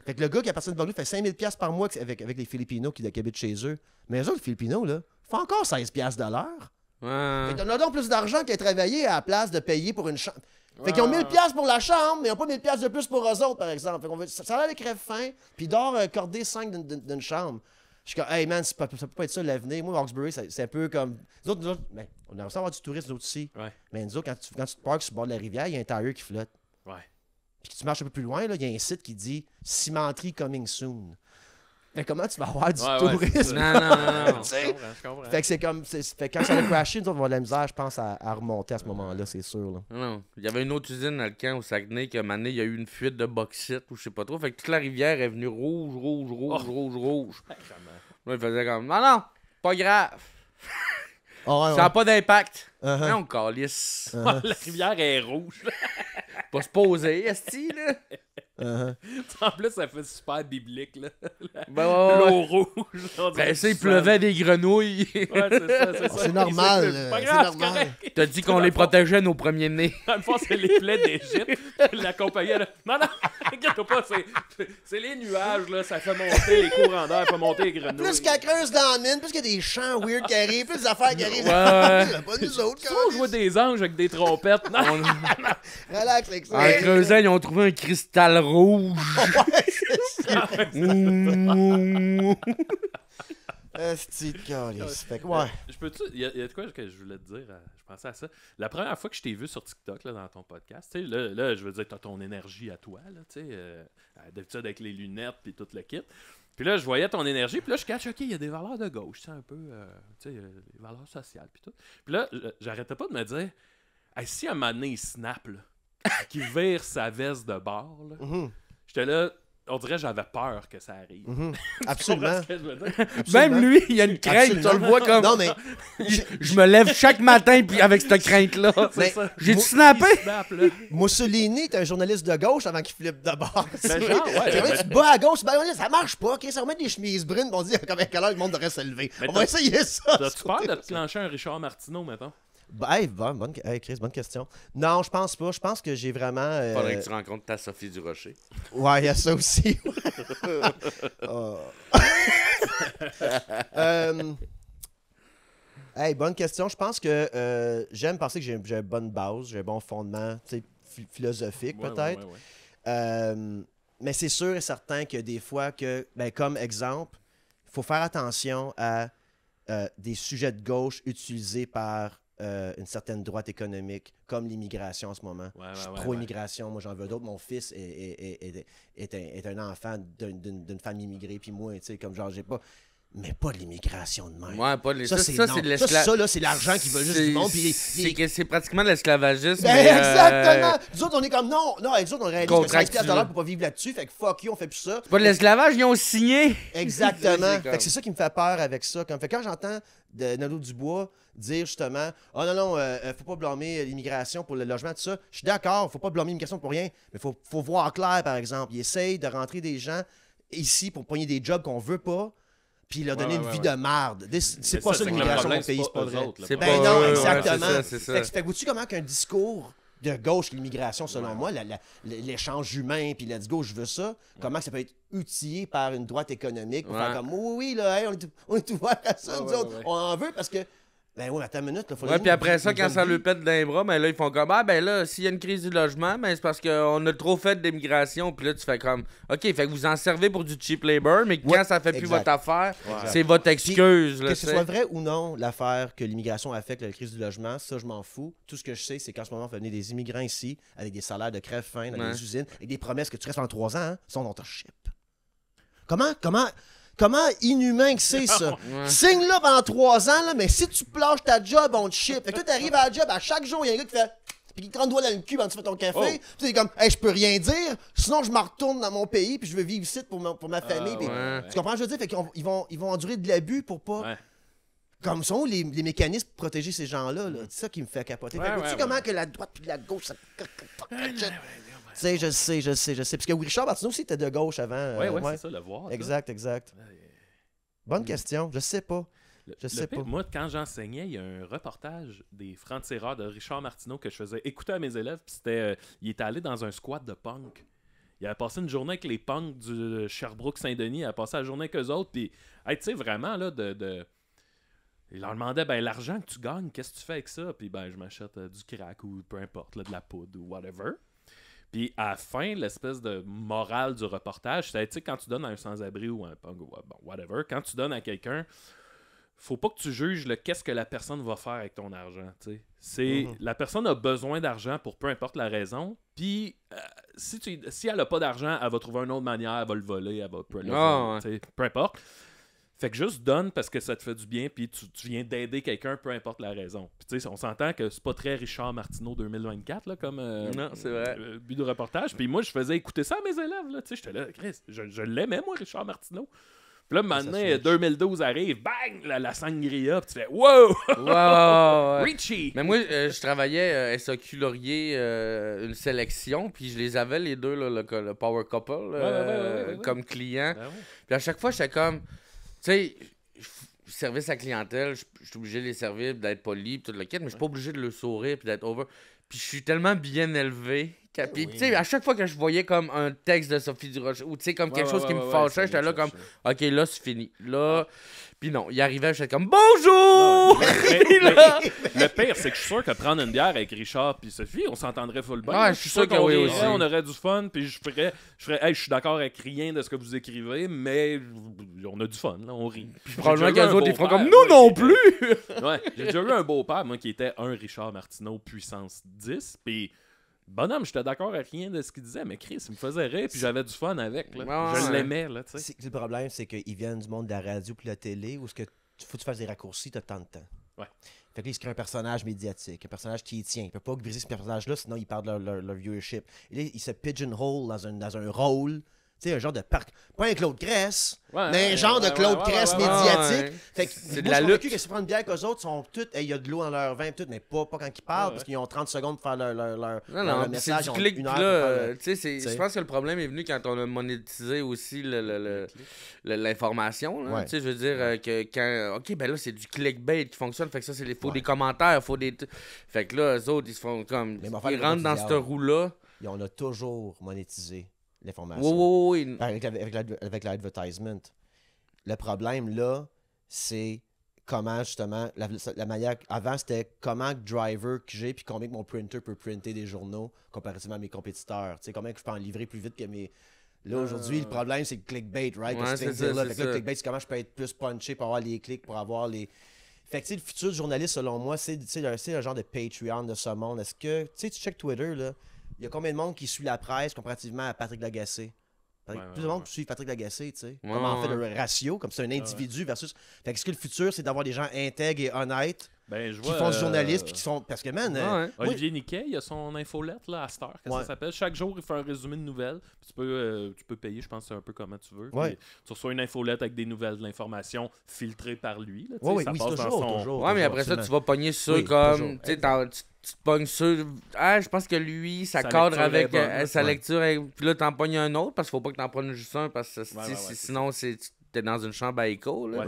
[SPEAKER 1] Fait que le gars qui a personne devant lui fait 5000 pièces par mois avec, les Filipinos qui, habitent chez eux. Mais eux autres, les Filipinos, là, font encore 16 pièces de l'heure. On a donc plus d'argent qu'à travailler à la place de payer pour une chambre. Fait qu'ils ont 1000 pièces pour la chambre, mais ils n'ont pas 1000 de plus pour eux autres, par exemple. Fait qu'on veut ça de crève fin, puis d'or euh, cordé 5 d'une chambre. Je suis comme, hey man, ça peut pas être ça l'avenir. Moi, Hawkesbury, c'est un peu comme. autres, ben, on a l'impression d'avoir du tourisme, nous aussi. Mais nous autres, quand tu, quand tu te parques sur le bord de la rivière, il y a un tailleur qui flotte. Puis tu marches un peu plus loin, il y a un site qui dit cimenterie coming soon. Mais comment tu vas avoir du tourisme? non, non, non. non. je je comprends. Fait que c'est comme. Fait quand ça a crashé, nous autres, on de la misère, je pense, à, remonter à ce moment-là, c'est sûr. Non,
[SPEAKER 2] Il y avait une autre usine dans le camp au Saguenay qui, mané, il y a eu une fuite de bauxite ou je sais pas trop. Fait que toute la rivière est venue rouge, rouge, rouge, oh. rouge, rouge. Là, il faisait comme. Non, non, pas grave. Ah, ça n'a pas d'impact. Non, uh-huh. uh-huh.
[SPEAKER 3] la rivière est rouge. pas se poser, esti, là. En plus, ça fait super biblique, là. Ben, L'eau rouge. Ben, il pleuvait des grenouilles. Ah, c'est normal. C'est euh, normal. T'as dit qu'on les protégeait,
[SPEAKER 2] nos premiers nés. Dans le c'est les plaies d'Égypte.
[SPEAKER 3] La compagnie, Non, non, regarde pas, c'est les nuages, là. Ça fait monter les courants d'air, monter les grenouilles. Plus
[SPEAKER 1] qu'à creuse dans la plus qu'il y a des chants weird qui arrivent, plus des affaires qui arrivent. Ouais. Ah,
[SPEAKER 3] ben, pas nous autres, quand on joue des anges avec des trompettes. Non,
[SPEAKER 1] Relax, En creusant,
[SPEAKER 2] ils ont trouvé un cristal rouge rouge.
[SPEAKER 1] Ouais, ah mm. Esti de euh, ouais.
[SPEAKER 3] Je peux-tu. Il y, a de quoi que je voulais te dire. Euh, je pensais à ça. La première fois que je t'ai vu sur TikTok dans ton podcast, tu là, là, je veux dire, t'as ton énergie à toi, là, tu sais. Euh, d'habitude avec les lunettes puis tout le kit. Puis là, je voyais ton énergie, puis là, je cache, OK, il y a des valeurs de gauche, tu sais, un peu, tu sais, les valeurs sociales, puis tout. Puis là, j'arrêtais pas de me dire, si à un moment donné, il snap, là, qui vire sa veste de bord. Mhm. J'étais là, on dirait que j'avais peur que ça arrive. Mhm. Absolument. Même lui, il y a une crainte. Tu le vois comme. Non, mais Je, me lève chaque
[SPEAKER 2] matin puis avec cette crainte-là. jai du snappé?
[SPEAKER 1] Mussolini est un journaliste de gauche avant qu'il flippe de bord. C'est genre, ouais, tu à gauche, ça marche pas. ok, ça remet des chemises brunes, on dit à quelle heure le monde devrait se lever. On va essayer ça. T'as-tu peur de te clencher un Richard Martineau, mettons? Bah, hey, bonne, hey, Chris, bonne question. Non, je pense pas. Je pense que j'ai vraiment. Euh, Faudrait que tu rencontres ta Sophie du Rocher. Ouais, il y a ça aussi. Oh. Euh, hey, bonne question. Je pense que euh, j'aime penser que j'ai une bonne base, j'ai un bon fondement philosophique, peut-être. mais c'est sûr et certain que des fois, que, ben, comme exemple, il faut faire attention à des sujets de gauche utilisés par euh, une certaine droite économique, comme l'immigration en ce moment. Ouais, je suis pro-immigration, moi j'en veux d'autres. Mon fils est, est, est, est un, enfant d'une famille immigrée, puis moi, tu sais, comme genre, j'ai pas. Mais pas de l'immigration de même. Ouais, pas de Ça, c'est de Ça, là, c'est l'argent qui veut juste du monde. Puis c'est,
[SPEAKER 2] pratiquement de l'esclavagisme. Ben, euh, exactement.
[SPEAKER 1] Euh... Nous autres, on est comme non, non, nous autres, on réalise que 5 pour pas vivre là-dessus. Fait que fuck you, on fait plus ça. pas de l'esclavage, ils ont signé. Exactement. fait que c'est ça qui me fait peur avec ça. Comme, fait quand j'entends de Nadeau Dubois dire justement Oh non, non, euh, euh, faut pas blâmer l'immigration pour le logement, tout ça. Je suis d'accord, faut pas blâmer l'immigration pour rien, mais faut, faut voir clair, par exemple. Il essaye de rentrer des gens ici pour pogner des jobs qu'on veut pas puis leur donner une vie de marde. C'est pas ben ça, l'immigration au pays, c'est pas vrai. ben non, exactement. ça, Fait que tu comment qu'un discours de gauche l'immigration, selon moi, l'échange humain, puis let's gauche, je veux ça. Comment ça peut être outillé par une droite économique pour faire comme oui, oui, là, on, est, on, est, ouvert à ça, nous autres. On en veut parce que ben oui, à attends minute. Là, faut ouais, puis après ça, quand ça lui
[SPEAKER 2] pète d'un bras, ben là, ils font comme Ah, ben là, s'il y a une crise du logement, ben c'est parce qu'on a trop fait d'immigration. Puis là, tu fais comme OK, fait que vous en servez pour du cheap labor, mais quand ça fait plus votre affaire, c'est votre excuse. là, que ce soit vrai
[SPEAKER 1] ou non, l'affaire que l'immigration affecte la crise du logement, ça, je m'en fous. Tout ce que je sais, c'est qu'en ce moment, on fait venir des immigrants ici avec des salaires de crève-fin dans les usines, et des promesses que tu restes en trois ans. sont dans ton chip Comment, comment, Comment inhumain que c'est ça? Signe-là pendant trois ans, mais si tu plages ta job, on te ship. Fait que toi, t'arrives à la job, à chaque jour, il y a un gars qui fait. Puis qui te rend doigt dans le cul quand tu fais ton café. Tu oh. t'es comme, hey, je peux rien dire. Sinon, je m'en retourne dans mon pays, puis je veux vivre ici pour ma, pour ma ah, famille. Tu pis, Tu Je veux dire, fait qu'ils vont, ils vont endurer de l'abus pour pas. Comme sont les, mécanismes pour protéger ces gens-là. Là. Mm. C'est ça qui me fait capoter. tu comment que la droite puis la gauche, ça. Tu sais, je sais, je sais, je sais. Parce que Richard Martineau aussi était de gauche avant. Oui, euh, oui, c'est ça, le voir. Exact, exact. Bonne question, je sais pas. je sais pas.
[SPEAKER 3] Moi, quand j'enseignais, il y a un reportage des francs-tireurs de Richard Martineau que je faisais écouter à mes élèves. Puis c'était, euh, il était allé dans un squat de punk. Il a passé une journée avec les punks du euh, Sherbrooke-Saint-Denis. Il a passé la journée avec eux autres. Puis, tu sais, vraiment, là, de, Il leur demandait, ben, l'argent que tu gagnes, qu'est-ce que tu fais avec ça? Puis, ben, je m'achète du crack ou peu importe, de la poudre ou whatever. Puis à la fin, l'espèce de morale du reportage, c'est tu sais, quand tu donnes à un sans-abri ou un punk ou euh, bon, whatever, quand tu donnes à quelqu'un, faut pas que tu juges le qu'est-ce que la personne va faire avec ton argent. C'est mhm. la personne a besoin d'argent pour peu importe la raison. Puis euh, si tu si elle a pas d'argent, elle va trouver une autre manière, elle va le voler, elle va le ah, peu importe. Fait que juste donne parce que ça te fait du bien, puis tu, viens d'aider quelqu'un, peu importe la raison. Puis tu sais, on s'entend que c'est pas très Richard Martineau 2024, là, comme euh, non, c'est vrai. Euh, but de reportage. Puis moi, je faisais écouter ça à mes élèves, là, tu sais, j'étais là, je, l'aimais, moi, Richard Martineau. Puis là, maintenant, 2012 arrive, bang, la, sangria, puis tu fais wow! wow!
[SPEAKER 2] Richie! Mais moi, euh, je travaillais à SAQ Laurier, une sélection, puis je les avais les deux, là, le, Power Couple, comme client. Ben puis à chaque fois, j'étais comme. Tu sais, service à clientèle, je suis obligé de les servir, d'être poli, tout le quête, mais je suis pas obligé de le sourire, puis d'être over. Puis je suis tellement bien élevé. Ah puis, tu sais, à chaque fois que je voyais comme un texte de Sophie Durocher, ou tu sais, comme quelque chose qui me fâchait, j'étais là comme, OK, là, c'est fini. Là, ah. Puis non, il arrivait, j'étais comme Bonjour!
[SPEAKER 3] le pire, c'est que je suis sûr que prendre une bière avec Richard puis Sophie, on s'entendrait full bon. Ouais, je suis sûr, qu'on on aurait du fun, puis je ferais, je hey, je suis d'accord avec rien de ce que vous écrivez, mais on a du fun, là, on rit. Puis probablement qu'elles autres, ils feront comme nous non plus! ouais, j'ai déjà eu un beau-père, moi, qui était un Richard Martineau puissance 10, puis Bonhomme, j'étais d'accord à rien de ce qu'il disait, mais Chris, il me faisait rire, puis j'avais du fun avec. je l'aimais,
[SPEAKER 1] Le problème, c'est qu'ils vient du monde de la radio puis de la télé, où ce que tu, faut que tu fasses des raccourcis, t'as tant de temps. Ouais. Fait que là, se un personnage médiatique, un personnage qui tient. ne peut pas briser ce personnage-là, sinon il perd leur, viewership. Et là, se pigeonhole dans dans un rôle c'est un genre de parc. Pas un Claude Cresse, mais un genre de Claude Cresse médiatique. Fait que, c'est de la lutte. que si prendre une bière qu'aux autres sont toutes, il y a de l'eau dans leur vin, tout, mais pas, quand ils parlent, parce qu'ils ont 30 secondes pour faire leur, leur, non, non, message. C'est clic, là Je
[SPEAKER 2] pense que le problème est venu quand on a monétisé aussi l'information. Je veux dire, euh, que quand. Ok, ben là, c'est du clickbait qui fonctionne. Fait que ça, il faut des commentaires, faut des. Fait que là, eux autres, ils se font comme. Ils rentrent dans cette
[SPEAKER 1] roue-là. Et on a toujours monétisé l'information. Oui, Avec, l'advertisement. Le problème, là, c'est comment, justement, la, la manière. Avant, c'était comment driver que j'ai, puis combien que mon printer peut printer des journaux comparativement à mes compétiteurs. Tu sais, combien que je peux en livrer plus vite que mes. Là, aujourd'hui, le euh. problème, c'est le clickbait, right? c'est ça, là. le clickbait, c'est comment je peux être plus punché pour avoir les clics, pour avoir les. Fait que, le futur journaliste, selon moi, c'est le, le genre de Patreon de ce monde. Est-ce que, tu sais, tu check Twitter, là, il y a combien de monde qui suit la presse comparativement à Patrick Lagacé? plus de monde qui suit Patrick Lagacé, tu sais. comment on fait le ratio, comme c'est un individu versus. Fait ce que le futur, c'est d'avoir des gens intègres et honnêtes ben, qui font journaliste euh, puis qui sont parce que man hein? Olivier
[SPEAKER 3] Niquet il a son infolette là à Star qu'est-ce ça s'appelle chaque jour il fait un résumé de nouvelles tu peux euh, tu peux payer je pense c'est un peu comment tu veux tu reçois une infolette avec des nouvelles de l'information filtrée par lui oui, ça passe toujours, dans son... mais après ça tu vas pogner sur comme
[SPEAKER 2] tu te pognes sur. Ah, je pense que lui, ça cadre avec sa lecture. Puis là, t'en pognes un autre parce qu'il faut pas que t'en prennes juste un parce que sinon, c'est t'es dans une chambre à écho. Là.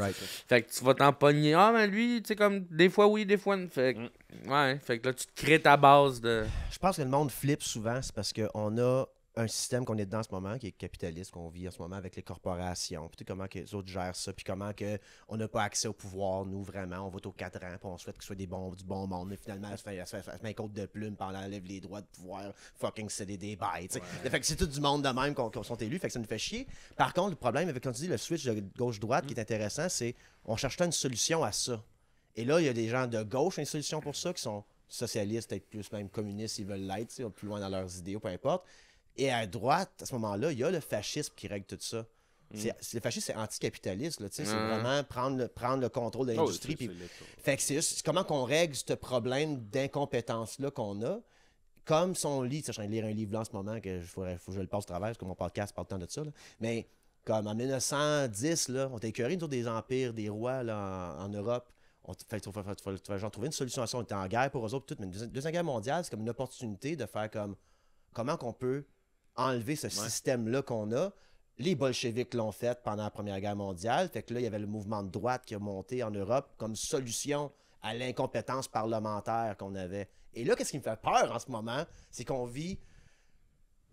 [SPEAKER 2] Fait que tu vas t'empoigner. Ah, mais lui, tu sais, comme des fois oui, des fois non. Fait mm. ouais, fait que là, tu te crées ta base de.
[SPEAKER 1] Je pense que le monde flippe souvent, c'est parce qu'on a un système qu'on est dans en ce moment, qui est capitaliste, qu'on vit en ce moment avec les corporations, puis comment que les autres gèrent ça, puis comment que on n'a pas accès au pouvoir, nous, vraiment, on vote aux quatre ans, puis on souhaite que soit des bons, du bon monde, mais finalement, ça fait, fait, de plume, pendant lève les droits de pouvoir fucking céder des bails, le Fait que c'est tout du monde de même qu'on sont élus, fait que ça nous fait chier. Par contre, le problème avec, quand tu dis, le switch de gauche-droite qui est mm. intéressant, c'est on cherche une solution à ça. Et là, il y a des gens de gauche, une solution pour ça, qui sont socialistes, peut-être plus même communistes, ils veulent l'être, plus loin dans leurs idées, peu importe. Et à droite, à ce moment-là, il y a le fascisme qui règle tout ça. Mm. Le fascisme, c'est anticapitaliste. C'est vraiment prendre le, prendre le contrôle de oh, l'industrie. c'est comment qu'on règle ce problème d'incompétence-là qu'on a comme son lit, je suis en train de lire un livre là en ce moment que je, faut que je le passe au travers parce que mon podcast parle tant de ça. Mais comme en 1910, là, on était écœuré autour des empires, des rois en, Europe. On fait, trouver une solution à ça. On était en guerre pour eux autres, Mais la Deuxième Guerre mondiale, c'est comme une opportunité de faire comme comment qu'on peut enlever ce système-là qu'on a. Les bolcheviks l'ont fait pendant la Première Guerre mondiale. Fait que là, il y avait le mouvement de droite qui a monté en Europe comme solution à l'incompétence parlementaire qu'on avait. Et là, qu'est-ce qui me fait peur en ce moment, c'est qu'on vit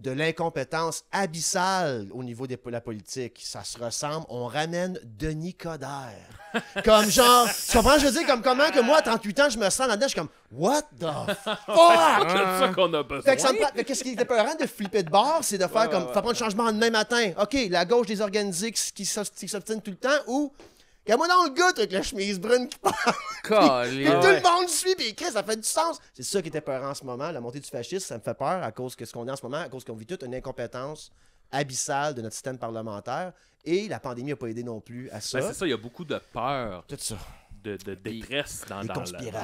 [SPEAKER 1] de l'incompétence abyssale au niveau de la politique. Ça se ressemble. On ramène Denis Coderre. Comme genre, tu comprends, je veux dire, comme comment que moi, à 38 ans, je me sens là-dedans, je suis comme, what the fuck? c'est ça ah. qu'on a besoin. Fait ce qui de flipper de bord, c'est de faire ah. comme, Faut prendre le changement le même matin. OK, la gauche désorganisée qui s'obstine tout le temps ou il moi dans le gars avec la chemise brune qui parle. Et tout le monde suit, qu'est-ce que ça fait du sens. C'est ça qui était peur en ce moment. La montée du fascisme, ça me fait peur à cause de ce qu'on est en ce moment, à cause qu'on vit toute une incompétence abyssale de notre système parlementaire. Et la pandémie n'a pas aidé non plus à ben, ça. c'est ça,
[SPEAKER 3] il y a beaucoup de peur. Tout ça de, détresse dans, dans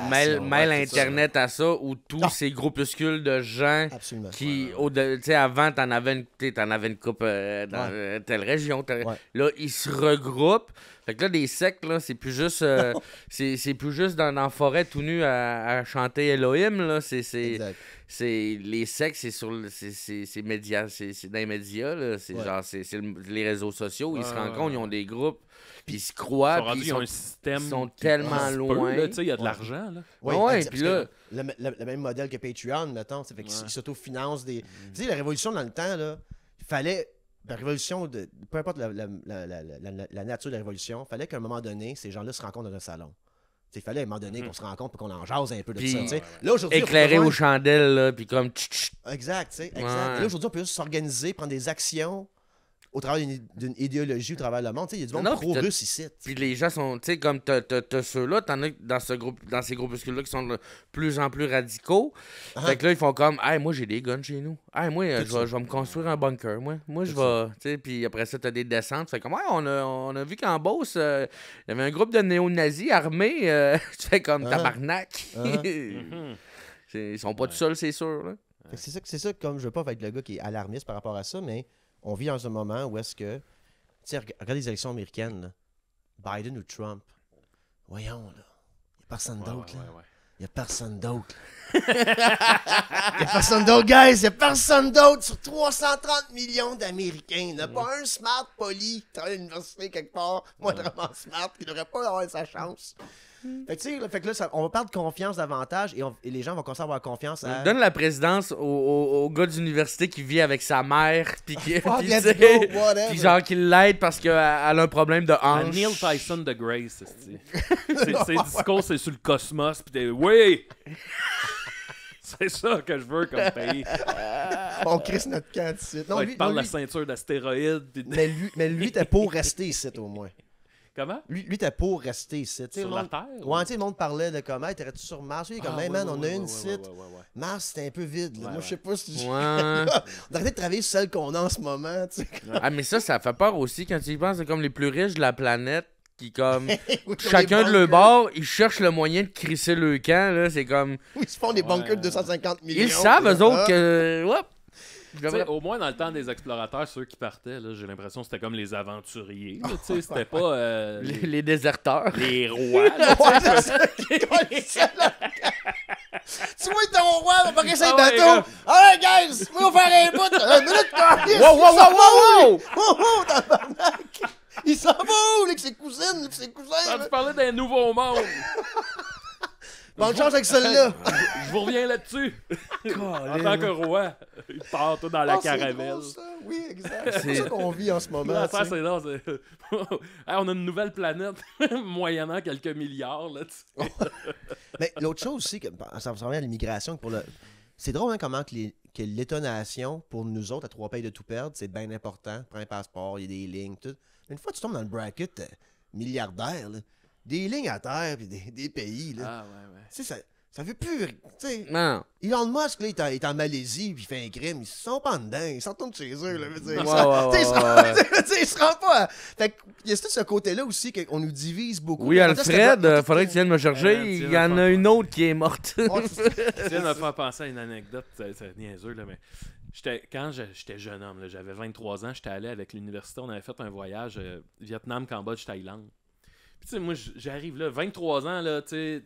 [SPEAKER 3] Mêle, Internet
[SPEAKER 1] à ça, où tous ces groupuscules de gens
[SPEAKER 2] qui, au, avant, t'en avais une, t'en avais une coupe euh, dans euh, telle région. Là, ils se regroupent. Fait que là, des sectes, là, c'est plus juste euh, c'est, plus juste dans, la forêt tout nu à, chanter Elohim, là. C'est, c'est, les sectes, c'est sur c'est, c'est, médias, c'est, dans les médias, là. C'est genre c'est, les réseaux sociaux, ils se rencontrent, ils ont des groupes puis ils se croient. Ils, ont un système. sont tellement loin.
[SPEAKER 3] Il y a de l'argent. Oui, ouais, puis là.
[SPEAKER 1] Le, même modèle que Patreon, mettons. Ça fait qu'ils des. Mm. Tu sais, la révolution dans le temps, là, il fallait. La révolution, de, peu importe la, nature de la révolution, il fallait qu'à un moment donné, ces gens-là se rencontrent dans un salon. Il fallait à un moment donné mm-hmm. qu'on se rencontre et qu'on en jase un peu de ça. Là, éclairé aux
[SPEAKER 2] chandelles, puis comme.
[SPEAKER 1] Exact, tu sais. Exact. Là, aujourd'hui, on peut juste s'organiser, prendre des actions au travers d'une idéologie, au travers de la monde. Il y a du monde pro-russe
[SPEAKER 2] Puis les gens sont, tu sais, comme t'as ceux-là, t'en as dans, ce groupe, dans ces groupuscules-là qui sont de plus en plus radicaux. Ah. Fait que là, ils font comme, hey, moi, j'ai des guns chez nous. Hey, moi, euh, je vais, me construire un bunker. Moi, moi je vais. Tu sais, puis après ça, t'as des descentes. Fait comme, ouais, on a, vu qu'en Beauce, euh, il y avait un groupe de néo-nazis armés. tu euh, fais comme ah. tabarnak. Ah. Mhm.
[SPEAKER 1] ils sont pas tout seuls, c'est sûr. C'est ça, ça, comme je veux pas être le gars qui est alarmiste par rapport à ça, mais on vit dans un moment où est-ce que. Tu regarde les élections américaines, là. Biden ou Trump. Voyons, là. Il n'y a personne d'autre, là. Il n'y a personne d'autre. Il n'y a personne d'autre, guys. Il n'y a personne d'autre sur 330 millions d'Américains. Il n'y a pas un smart poli qui travaille à l'université quelque part, moi vraiment smart, qui n'aurait pas avoir sa chance. Fait, que, là, fait que là, on va de confiance davantage et, les gens vont commencer à avoir confiance. À... Donne la présidence
[SPEAKER 2] au, gars d'université qui vit avec sa mère, puis qui, oh, puis, genre qui l'aide
[SPEAKER 3] parce qu'elle a un problème de hanche. Neil Tyson de Grace, c'est Ses discours, c'est sur le cosmos, puis t'es oui. C'est ça que je veux comme pays.
[SPEAKER 1] on crisse notre camp de Non, Il parle de la ceinture d'astéroïdes. Mais lui, mais lui t'es pour rester ici, au moins. Comment? Lui, lui t'es pour rester ici. Sur la Terre? Ouais, tu sais, le monde parlait de comment, t'aurais resté sur Mars? il est comme, man, on a une site. Mars, c'est un peu vide. Moi, je sais pas si. on arrêté de travailler sur celle qu'on a en ce moment. ah,
[SPEAKER 2] mais ça, ça fait peur aussi quand tu y penses. C'est comme les plus riches de la planète qui comme chacun de leur bord, ils cherchent le moyen de crisser le camp c'est comme
[SPEAKER 1] ils se font des bunkers de 250 millions. Ils savent eux autres ah. que ouais,
[SPEAKER 3] au moins, dans le temps des explorateurs, ceux qui partaient, j'ai l'impression que c'était comme les aventuriers. c'était pas. Euh, les, les, déserteurs. Les rois. Là, ouais, les... tu vois, t'es mon roi, on va pas ah de bateau. Alright,
[SPEAKER 1] guys, on va faire un bout. Une minute, Wow, wow, wow, wow! Wow, wow, Il s'en va où, avec ses cousines, avec ses cousins? Ah, tu parlais d'un nouveau
[SPEAKER 3] monde. Bonne chance avec celle-là. je vous reviens là-dessus. en tant que roi, il part tout dans la ah, caravelle. Oui, exact. C'est ça qu'on vit en ce moment. on a une nouvelle planète moyennant quelques milliards. Là, oh.
[SPEAKER 1] Mais l'autre chose aussi, ça revient à l'immigration, pour le... c'est drôle hein, comment que l'étonnation pour nous autres à trois pays de tout perdre, c'est bien important. Prends un passeport, il y a des lignes, tout. Une fois que tu tombes dans le bracket euh, milliardaire, là, des lignes à terre puis des, pays. Là. Ah, ouais, ouais. Tu sais, ça, ça fait plus. T'sais. Non. Elon Musk, là, il, est en, il Malaisie puis il fait un crime. Ils sont pas en dedans. Ils s'en tournent chez eux. Là, tu ils se rendent pas. Fait il y a ce côté-là aussi qu'on nous divise beaucoup. Oui, Alfred,
[SPEAKER 2] il euh, faudrait que tu viennes me chercher. il y en a une autre qui est morte. tu
[SPEAKER 1] viens
[SPEAKER 3] de me faire penser à une anecdote. C'est niaiseux, là, mais. Quand j'étais jeune homme, j'avais 23 ans, j'étais allé avec l'université, on avait fait un voyage euh, Vietnam, Cambodge, Thaïlande. Puis tu sais, moi, j'arrive là, 23 ans, là, tu sais,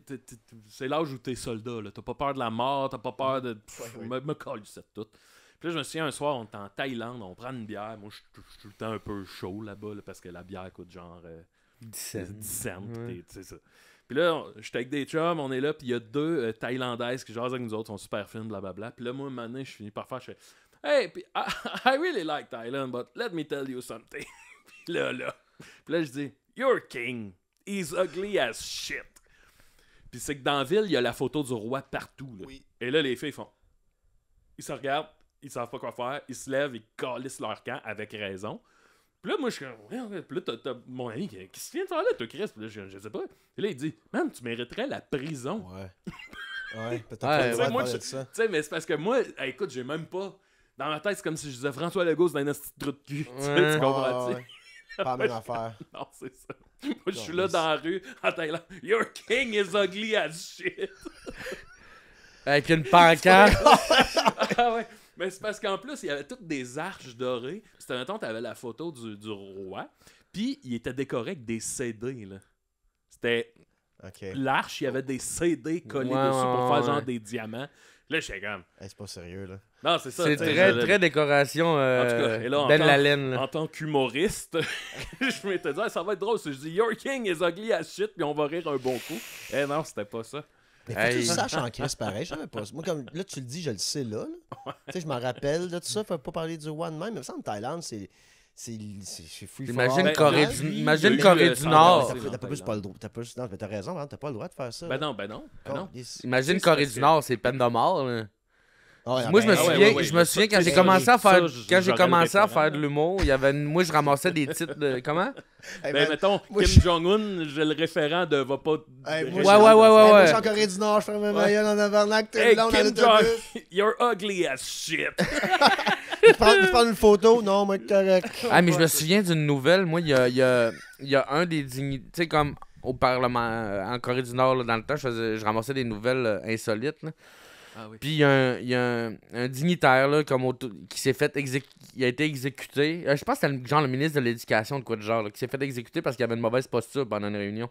[SPEAKER 3] c'est l'âge où t'es soldat, là. T'as pas peur de la mort, t'as pas peur de. me, me colle cette toute. Puis là, je me souviens, un soir, on est en Thaïlande, on prend une bière. Moi, je suis tout le temps un peu chaud là-bas, là, parce que la bière coûte genre. Euh, 10 cents. 10 cents puis là, j'étais avec des chums, on est là, puis il y a deux euh, Thaïlandaises qui jouent avec nous autres, sont super fines, blablabla. Puis là, moi, maintenant, je finis par faire, je fais Hey, pis I, really like Thailand, but let me tell you something. puis là, là. Pis là, je dis You're king. He's ugly as shit. Puis c'est que dans la ville, il y a la photo du roi partout. Là. Et là, les filles font. Ils se regardent, ils savent pas quoi faire, ils se lèvent, ils calissent leur camp avec raison. Puis là, moi, je suis comme. Puis là, t'as mon ami, qui se vient de faire là, toi, Chris? Puis là, je, sais pas. Et là, il dit, man, tu mériterais la prison. Ouais. Ouais, peut-être Tu sais, mais c'est parce que moi, écoute, j'ai même pas. Dans ma tête, c'est comme si je disais François Legault, c'est un petit trou de cul. tu comprends pas la même affaire. Non, c'est ça. Moi, je suis là dans la rue, en Thaïlande. Your king is ugly as shit.
[SPEAKER 2] Avec une pancarte.
[SPEAKER 3] ah ouais. Mais c'est parce qu'en plus, il y avait toutes des arches dorées. C'était, tu t'avais la photo du, du roi. Puis, il était décoré avec des CD, là. C'était... L'arche, il y avait des CD collés dessus pour faire genre des diamants. Là, j'étais comme...
[SPEAKER 1] Hey, c'est pas sérieux, là.
[SPEAKER 3] Non, c'est ça. C'est très, très
[SPEAKER 2] décoration en tout euh, cas, en ben tant, la En tant qu'humoriste,
[SPEAKER 3] je m'étais dit, ah, ça va être drôle. Je dis, Your King is ugly as shit, puis on va rire un bon coup. Eh non, c'était pas ça. Mais
[SPEAKER 1] hey. que tu le saches en crise pareil, je savais pas. Moi, comme là, tu le dis, je le sais là. Tu sais, je m'en rappelle de tout ça. Faut pas parler du One Man. Mais ça, en Thaïlande, c'est. C'est fou. Imagine Corée ben, du, imagine Corée du Nord. T'as pas le droit. T'as pas, mais raison, t'as pas le droit de faire ça. Ben non, ben non. Imagine ben Corée du
[SPEAKER 2] Nord, c'est peine de mort. Ah moi, je ah me ben, ah souviens, je me souviens quand j'ai commencé à faire, quand j'ai commencé à faire de l'humour, il y avait, moi, je ramassais des titres
[SPEAKER 3] de comment hey, ben, mettons Kim Jong-un, j'ai le référent de va pas. ouais, ouais, ouais, ouais, ouais. Je suis en Corée du Nord, je fais ma maillot
[SPEAKER 1] en Avernac, t'es hey, Kim Jong, you're ugly as shit. je, prends, une photo, non, mais correct. Ah, mais je me
[SPEAKER 2] souviens d'une nouvelle. Moi, il y a, y, y a un des dignités, tu sais comme au Parlement euh, en Corée du Nord dans le temps, je, ramassais des nouvelles euh, insolites. Ah Puis il y a un, dignitaire là, comme qui s'est fait il a été exécuté. Euh, je pense que c'était genre le ministre de l'Éducation de quoi de genre, qui s'est fait exécuter parce qu'il avait une mauvaise posture pendant une réunion.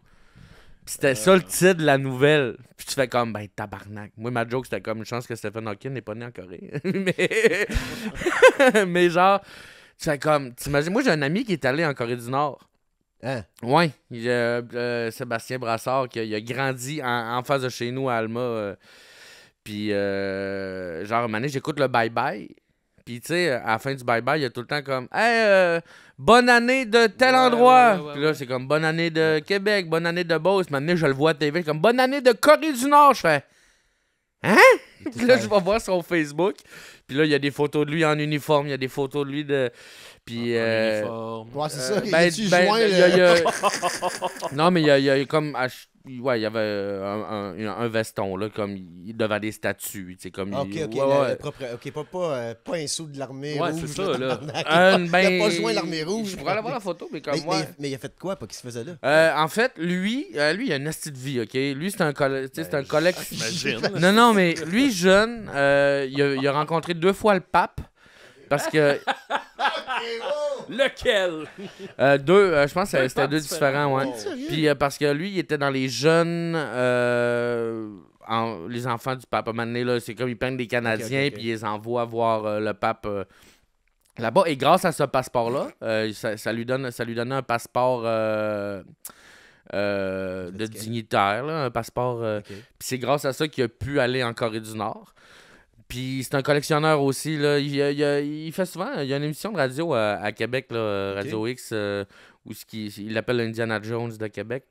[SPEAKER 2] Puis c'était ça le euh. titre de la nouvelle. Puis tu fais comme, ben tabarnak. Moi, ma joke, c'était comme une chance que Stephen Hawking n'est pas né en Corée. mais... mais genre, tu fais comme, t'imagines, moi j'ai un ami qui est allé en Corée du Nord. Hein? Oui, euh, Sébastien Brassard, qui a, grandi en, face de chez nous à Alma. Puis, euh, genre, un j'écoute le bye-bye. Puis, tu sais, à la fin du bye-bye, il y a tout le temps comme Hey, euh, bonne année de tel endroit. Puis là, c'est comme Bonne année de Québec, bonne année de Beauce. Maintenant, je le vois à TV, comme Bonne année de Corée du Nord. Je fais Hein? Puis là, je vais voir son Facebook. Puis là, il y a des photos de lui en uniforme, il y a des photos de lui de. Puis. Euh, ouais, c'est ça. Euh, ben, ben, joint, ben, y a, y a... non, mais il y a, y a, comme. Ouais, il y avait euh, un, un, veston, là, comme devant des statues. Tu sais, comme ok, ok, ouais, ouais.
[SPEAKER 1] propre... ok, pas, pas, euh, pas un sou de l'armée ouais, rouge. c'est ça, là. il a pas ben, joint l'armée rouge. Je pourrais avoir la photo, mais comme moi. Mais, il a fait quoi, pas qu'il se faisait là
[SPEAKER 2] euh, En fait, lui, euh, lui, il a une astuce de vie, ok Lui, c'est un, coll... c'est un ben, collègue. non, non, mais lui, jeune, il, a, il a rencontré deux fois le pape parce que. Lequel? Euh, euh, je pense que c'était deux différents, ouais. Puis euh, parce que lui, il était dans les jeunes, les enfants du pape. À c'est comme ils peignent des Canadiens et puis ils envoient voir le pape là-bas. Et grâce à ce passeport-là, ça, lui donne, ça lui donnait un passeport de dignitaire, un passeport. c'est grâce à ça qu'il a pu aller en Corée du Nord. Puis c'est un collectionneur aussi. Là. Il, fait souvent. Il y a une émission de radio à, Québec, là, Radio X, euh, où ce il, il l'appelle Indiana Jones de Québec.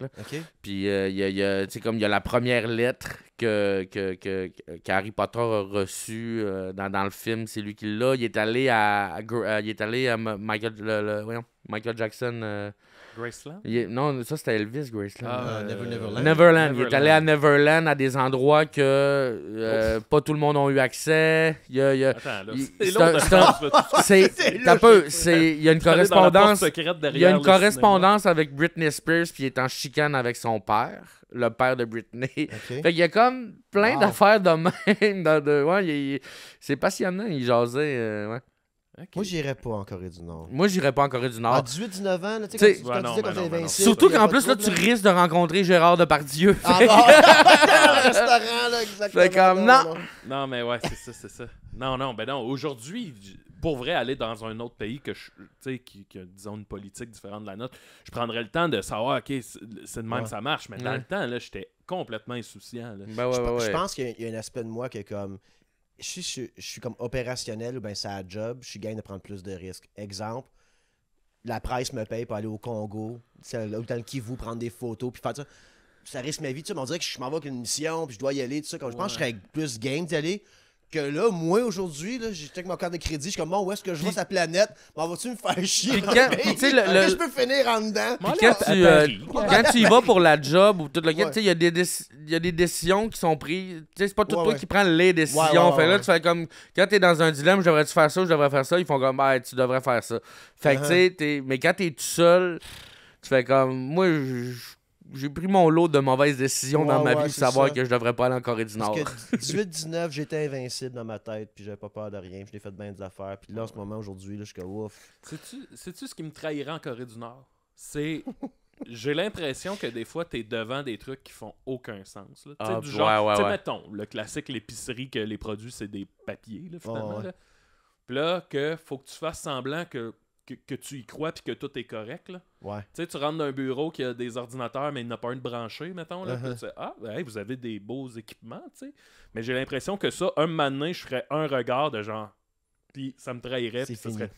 [SPEAKER 2] Puis euh, il y a, comme il y a la première lettre que, que, que, Harry Potter a reçue euh, dans, le film. C'est lui qui l'a. Il est allé à, est allé à Michael, le, Michael Jackson. Graceland? Non, ça c'était Elvis Graceland. Ah, euh, Neverland. Neverland. Il est allé à Neverland à des endroits que euh, pas tout le monde a eu accès. Il y a, Attends, c'est il y a une correspondance il y a une correspondance avec Britney Spears puis il est en chicane avec son père, le père de Britney. il y a comme plein d'affaires de même c'est passionnant, il jasait euh, moi, Moi, j'irais pas en Corée du Nord. Moi, j'irais pas en Corée du Nord. À 18-19 ans, tu sais, quand, disais quand était Surtout qu'en plus, là, tu risques de rencontrer Gérard Depardieu. Ah, non. Bah,
[SPEAKER 1] restaurant, là, exactement. comme, non.
[SPEAKER 3] non. mais ouais, c'est ça, c'est ça. Non, non, ben non. Aujourd'hui, pour vrai, aller dans un autre pays que je, qui, qui a, disons, une politique différente de la nôtre, je prendrais le temps de savoir, OK, c'est de même que ça marche. Mais dans le temps, là, j'étais complètement insouciant. Là. Ben ouais, je pense
[SPEAKER 1] qu'il y a un aspect de moi qui est comme si je, suis comme opérationnel ou bien c'est à job, je suis gain de prendre plus de risques. Exemple, la presse me paye pour aller au Congo, là, ou dans le Kivu, prendre des photos, puis faire ça. Ça risque ma vie, tu sais, mais on dirait que je m'en vais avec une mission, puis je dois y aller, tout ça. Quand Je pense que je serais plus game d'y aller que là, moi, aujourd'hui, j'ai avec ma carte de crédit, je suis comme, bon, où est-ce que je vois sa planète? Bon, vas-tu me faire chier? Quand, je peux finir en dedans? Euh, euh, quand, tu, y vas pour la job ou tout le il
[SPEAKER 2] y, a des y a des décisions qui sont prises. C'est pas tout toi qui prends les décisions. fait là, tu fais comme, quand t'es dans un dilemme, j'aurais devrais faire ça, je devrais faire ça, ils font comme, hey, tu devrais faire ça. Fait que, tu uh-huh. sais, mais quand t'es tout seul, tu fais comme, moi, je j'ai pris mon lot de mauvaises décisions dans ma vie savoir que je devrais pas aller en Corée du Nord.
[SPEAKER 1] 18-19, j'étais invincible dans ma tête, puis j'avais pas peur de rien, je l'ai fait bien des affaires. Puis là, en ce moment, aujourd'hui, je suis comme ouf. Sais-tu,
[SPEAKER 3] ce qui me trahirait en Corée du Nord C'est. j'ai l'impression que des fois, t'es devant des trucs qui font aucun sens. Tu sais, ah, du genre, mettons, le classique, l'épicerie, que les produits, c'est des papiers, là, finalement. Puis là, que faut que tu fasses semblant que que, tu y crois puis que tout est correct. Là. Ouais. Tu sais, tu rentres dans un bureau qui a des ordinateurs, mais il n'a pas un de branché, mettons. Là, uh-huh. ah, ben, vous avez des beaux équipements, tu sais. Mais j'ai l'impression que ça, un matin, je ferais un regard de genre.
[SPEAKER 1] Puis ça me trahirait, puis ça serait.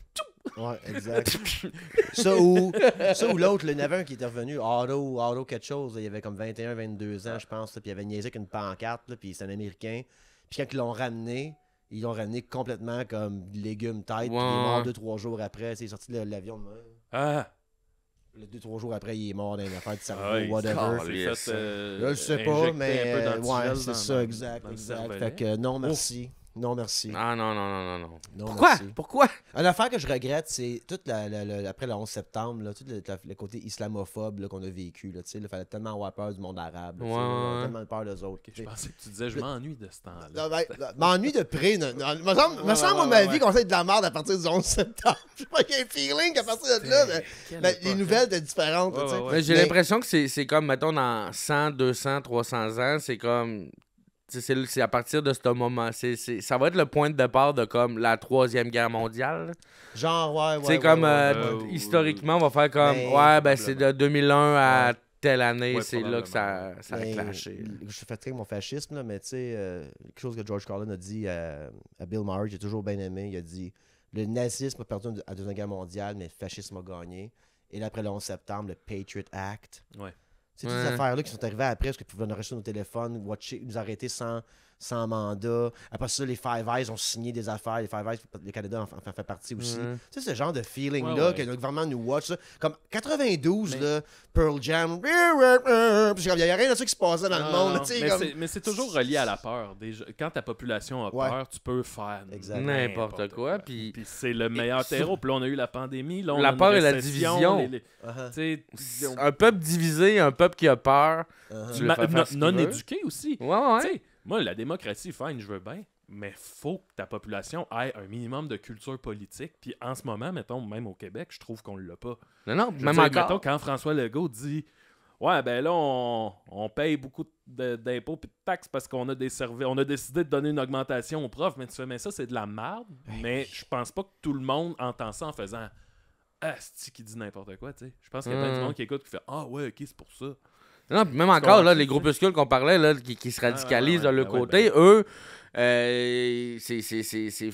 [SPEAKER 1] Ouais, exact. ça ou, ça l'autre, le un qui était revenu, Auto, quelque chose, il avait comme 21, 22 ans, je pense, puis il avait niaisé avec une pancarte, puis c'est un Américain. Puis quand ils l'ont ramené, ils l'ont ramené complètement comme légumes tête. Il est mort deux trois jours après. C'est sorti de l'avion de Ah! Le deux trois jours après, il est mort d'une affaire de cerveau, ah, whatever. je euh, sais pas, mais. Ouais, c'est ça, exact. exact. Fait que euh, non, merci. Non, merci.
[SPEAKER 2] Non, non, non, non, non.
[SPEAKER 3] non Pourquoi? Merci.
[SPEAKER 1] Pourquoi? affaire que je regrette, c'est toute la, après le 11 septembre, tout le, côté islamophobe qu'on a vécu. Là, il fallait tellement avoir peur du monde arabe. Là, ouais, tellement peur des autres. je pensais que tu disais, je m'ennuie de ce temps-là. Ben, ben, m'ennuie de près. Non, me semble, ouais, ma vie, qu'on s'est de la merde à partir du 11 septembre. Je sais pas qu'il un feeling qu'à partir de là, les nouvelles hein? étaient différentes. J'ai l'impression
[SPEAKER 2] que c'est comme, mettons, dans 100, 200, 300 ans, c'est comme c'est à partir de ce moment. ça va être le point de départ de comme la Troisième Guerre mondiale.
[SPEAKER 1] Genre, ouais, ouais. C'est comme euh,
[SPEAKER 2] historiquement, on va faire comme ben, Ouais, ben c'est de 2001 à telle année, c'est là que ça, ça a ben, clashé.
[SPEAKER 1] Je suis fatigué mon fascisme, mais tu sais, euh, quelque chose que George Carlin a dit à, Bill Murray, j'ai toujours bien aimé. Il a dit Le nazisme a perdu à la Deuxième Guerre mondiale, mais le fascisme a gagné. Et après le 11 septembre, le Patriot Act. Ouais c'est toutes ces affaires-là qui sont arrivées après, parce que pouvaient nous arracher nos téléphones, watcher, nous arrêter sans sans mandat. Après ça, les Five Eyes ont signé des affaires. Les Five Eyes, le Canada en, fait, partie aussi. Mhm. Tu sais, ce genre de feeling-là que le gouvernement nous watch. Comme 92, Pearl Jam. Il n'y a rien de ça qui se passait dans le monde. mais comme... c'est toujours
[SPEAKER 3] relié à la peur. quand ta population a peur, tu peux faire n'importe quoi. Puis, c'est le meilleur terreau. Puis là, on a eu la pandémie. la peur et la division. Uh-huh. Un
[SPEAKER 2] peuple divisé, un peuple qui a peur. Uh-huh. non, éduqué
[SPEAKER 3] aussi. Ouais, ouais. Moi, la démocratie, fine, je veux bien, mais faut que ta population ait un minimum de culture politique. Puis en ce moment, mettons, même au Québec, je trouve qu'on l'a pas. Non, non, je même dire, quand François Legault dit Ouais, ben là, on, paye beaucoup d'impôts et de taxes parce qu'on a des On a décidé de donner une augmentation aux profs, mais tu fais, mais ça, c'est de la merde. Ben mais je pense pas que tout le monde entend ça en faisant Ah, c'est-tu qui dit n'importe quoi, tu sais. Je pense qu'il y a plein de hmm. monde qui écoute qui fait Ah ouais, ok, c'est pour ça. Non, même encore, là, les groupuscules
[SPEAKER 2] qu'on parlait, qui, qui se radicalisent de l'autre côté, eux, c'est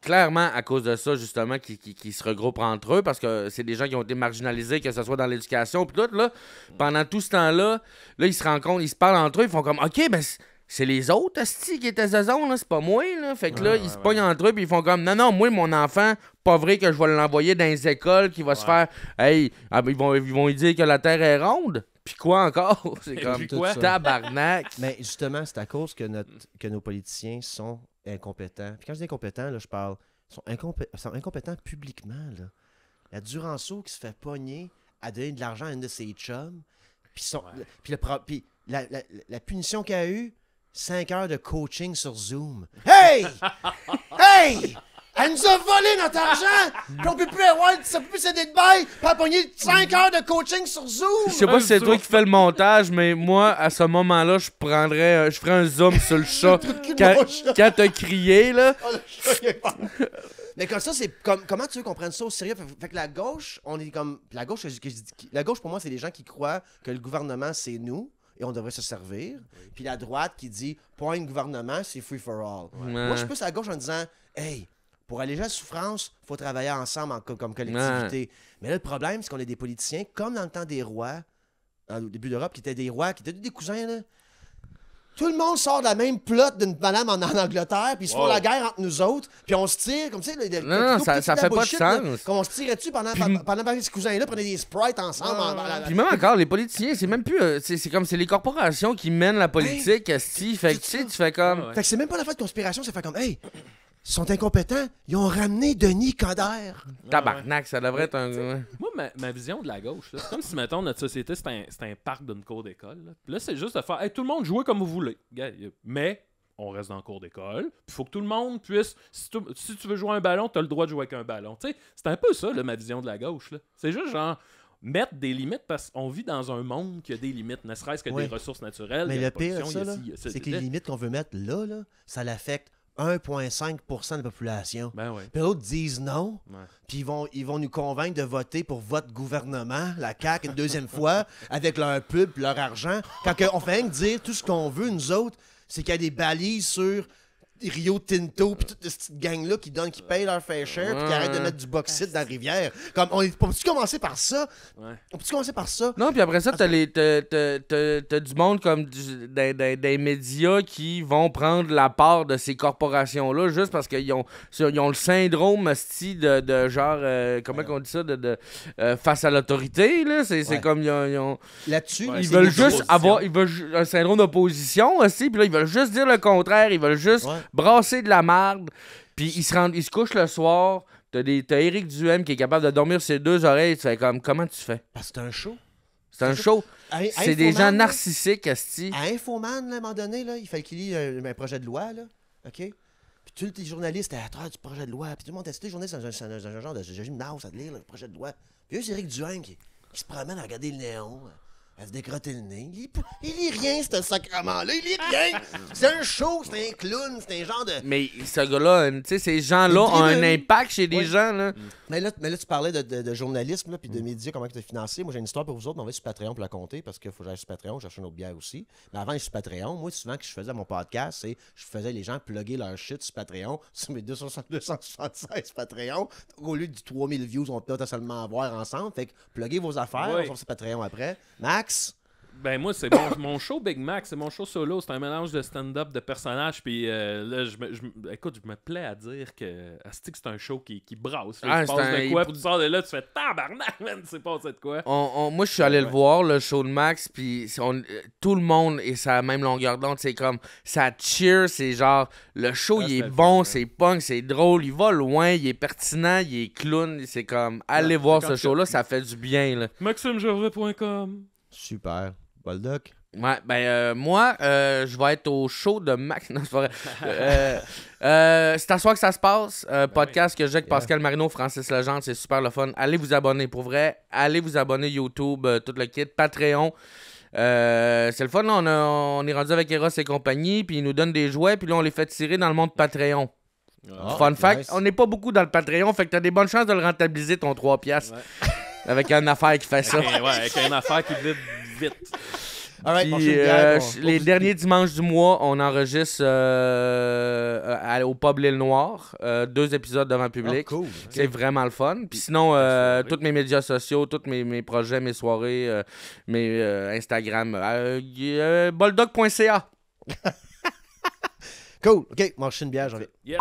[SPEAKER 2] clairement à cause de ça, justement, qui, se regroupent entre eux, parce que c'est des gens qui ont été marginalisés, que ce soit dans l'éducation, puis tout, là. Pendant tout ce temps-là, là, ils se rencontrent, ils se parlent entre eux, ils font comme, OK, ben, c'est les autres qui étaient zone, c'est pas moi. Là. Fait que là, ah, ils se pognent entre eux puis ils font comme Non, non, moi, mon enfant, pas vrai que je vais l'envoyer dans les écoles qui va se faire Hey, ah, ben, ils vont, ils vont lui dire que la Terre est ronde. Puis quoi encore? C'est comme quoi?
[SPEAKER 1] tabarnak. Mais justement, c'est à cause que, notre, que nos politiciens sont incompétents. Puis quand je dis incompétents, là, je parle. Sont, sont incompétents publiquement. Là. La Duranceau qui se fait pogner à donner de l'argent à une de ses chums. Puis, puis, la, la, la punition qu'elle a eue, 5 heures de coaching sur Zoom. Hey! hey! Elle nous a volé notre argent! Puis on peut plus avoir, ça peut plus céder de bail, pas pogné 5 heures de coaching sur Zoom! Je sais pas si c'est toi qui
[SPEAKER 2] fais le montage, mais moi, à ce moment-là, je prendrais, euh, je ferais un zoom sur le chat. quand, t'as crié, là.
[SPEAKER 1] Ah, mais comme ça, c'est comment tu veux qu'on prenne ça au sérieux? Fait, que la gauche, on est comme, la gauche, la gauche pour moi, c'est les gens qui croient que le gouvernement, c'est nous et on devrait se servir. Puis la droite qui dit point un gouvernement, c'est free for all. Moi, je suis plus à gauche en disant hey, pour alléger la souffrance, il faut travailler ensemble comme collectivité. Mais là, le problème, c'est qu'on est des politiciens, comme dans le temps des rois, au début d'Europe, qui étaient des rois, qui étaient des cousins, là, tout le monde sort de la même plot d'une madame en, Angleterre, puis ils se font la guerre entre nous autres, puis on se tire comme ça. Non, non, ça- ça fait pas de sens. Comme on se tirait dessus pendant pendant- que ces cousins-là prenaient des sprites ensemble. Puis même
[SPEAKER 2] encore, les politiciens, c'est même plus. Euh, c'est comme c'est les corporations qui mènent la politique, si Fait que tu sais, tu fais comme. Fait que c'est
[SPEAKER 1] même pas la fête de conspiration, ça fait comme, hey, sont incompétents. Ils ont ramené Denis Coderre.
[SPEAKER 3] Tabarnak, ça devrait être un. Moi, ma, vision de la gauche, c'est comme si, mettons, notre société, c'est un, parc d'une cour d'école. Là, c'est juste de faire hey, tout le monde jouez comme vous voulez. Mais on reste dans la cours d'école. Il faut que tout le monde puisse. Si, tu, veux jouer un ballon, tu as le droit de jouer avec un ballon. sais, c'est un peu ça, ma vision de la gauche. C'est juste genre mettre des limites parce qu'on vit dans un monde qui a des limites, ne serait-ce que des ressources naturelles. Mais le pire, c'est que les limites
[SPEAKER 1] qu'on veut mettre là, là ça l'affecte 1,5 de la population. Ben oui. Puis l'autre disent non. Puis ils vont, ils vont nous convaincre de voter pour votre gouvernement, la CAQ, une deuxième fois, avec leur pub, leur argent. Quand on fait rien que dire tout ce qu'on veut, nous autres, c'est qu'il y a des balises sur Rio Tinto puis toute cette gang là qui donne qui paye leur fair share puis qui arrête de mettre du bauxite dans la rivière comme on peut-tu commencer par ça on peut-tu commencer par ça non puis après
[SPEAKER 2] ça t'as les t'as, du monde comme des, médias qui vont prendre la part de ces corporations là juste parce qu'ils ont ils ont le syndrome de, de genre euh, comment on dit ça de, euh, face à l'autorité là c'est, c'est comme ils ont, là-dessus ils veulent juste avoir ils veulent un syndrome d'opposition aussi puis là ils veulent juste dire le contraire ils veulent juste brasser de la marde, puis il se, couche il se couche le soir. T'as, des, t'as Eric Duhem qui est capable de dormir ses deux oreilles. Tu fais comme, comment tu fais? Parce que c'est un show. C'est un show. c'est des gens narcissiques,
[SPEAKER 1] Asti. À Infoman, là, à un moment donné, là, il fallait qu'il lit un, projet de loi. Là. OK? Puis tous les journalistes à travers du projet de loi. Puis tout le monde a les journalistes dans un, genre de ça à lire le projet de loi. Puis eux, c'est Eric Duhem qui, qui, se promène à regarder le néon. Elle se décrotter le nez. Il, il lit rien, ce sacrement-là. Il lit rien. C'est un show, c'est un clown, c'est un genre de. Mais ce gars-là, tu sais, ces gens-là ont un impact chez les gens. Là. Mm. Mais, là, mais là, tu parlais de, de, journalisme, là, puis de mm. médias, comment tu as financé. Moi, j'ai une histoire pour vous autres, on va sur Patreon pour la compter parce qu'il faut que j'aille sur Patreon, cherche nos bières aussi. Mais avant, sur Patreon, moi, souvent, que je faisais mon podcast, c'est je faisais les gens plugger leur shit sur Patreon, sur mes 276 Patreon. Au lieu du 3000 views, on peut seulement avoir ensemble. Fait que pluguez vos affaires, sur Patreon après. Ben moi, c'est mon, mon, show Big Mac,
[SPEAKER 3] c'est mon show solo, c'est un mélange de stand-up, de personnages, puis euh, là, je, me, écoute, je me plais à dire que Astic, c'est un show qui, qui brasse. ah, tu un... de quoi, de là, tu fais « tabarnak, sais de quoi ». moi, je suis allé le
[SPEAKER 2] voir, le show de Max, puis euh, tout le monde et sa même longueur d'onde, c'est comme, ça cheer, c'est genre, le show, il est, bon, c'est punk, c'est drôle, il va loin, il est pertinent, il est clown, c'est comme, allez voir ce show-là, ça fait du bien, là. Super. Boldoc? Ouais, ben euh, moi, euh, je vais être au show de Max. c'est euh, c'est à soi que ça se passe. Ben podcast que j'ai avec Pascal Marino, Francis Legendre, c'est super le fun. Allez vous abonner pour vrai. Allez vous abonner YouTube, tout le kit, Patreon. c'est le fun, on, est rendu avec Eros et compagnie, puis ils nous donnent des jouets, puis là, on les fait tirer dans le monde Patreon. Ah, fun fact, on n'est pas beaucoup dans le Patreon, fait que t'as des bonnes chances de le rentabiliser ton 3$. piastres. Avec une affaire qui fait ça. ouais, avec
[SPEAKER 3] une affaire qui vide vite. Euh,
[SPEAKER 2] les derniers dimanches du mois, on enregistre euh, au Pub lille Noire, euh, deux épisodes devant le oh, public. C'est vraiment le fun. Puis sinon, tous mes médias sociaux, tous mes, mes projets, mes soirées, mes Instagram,
[SPEAKER 1] boldoc.ca. cool, ok, marche une bière, j'en
[SPEAKER 3] vais.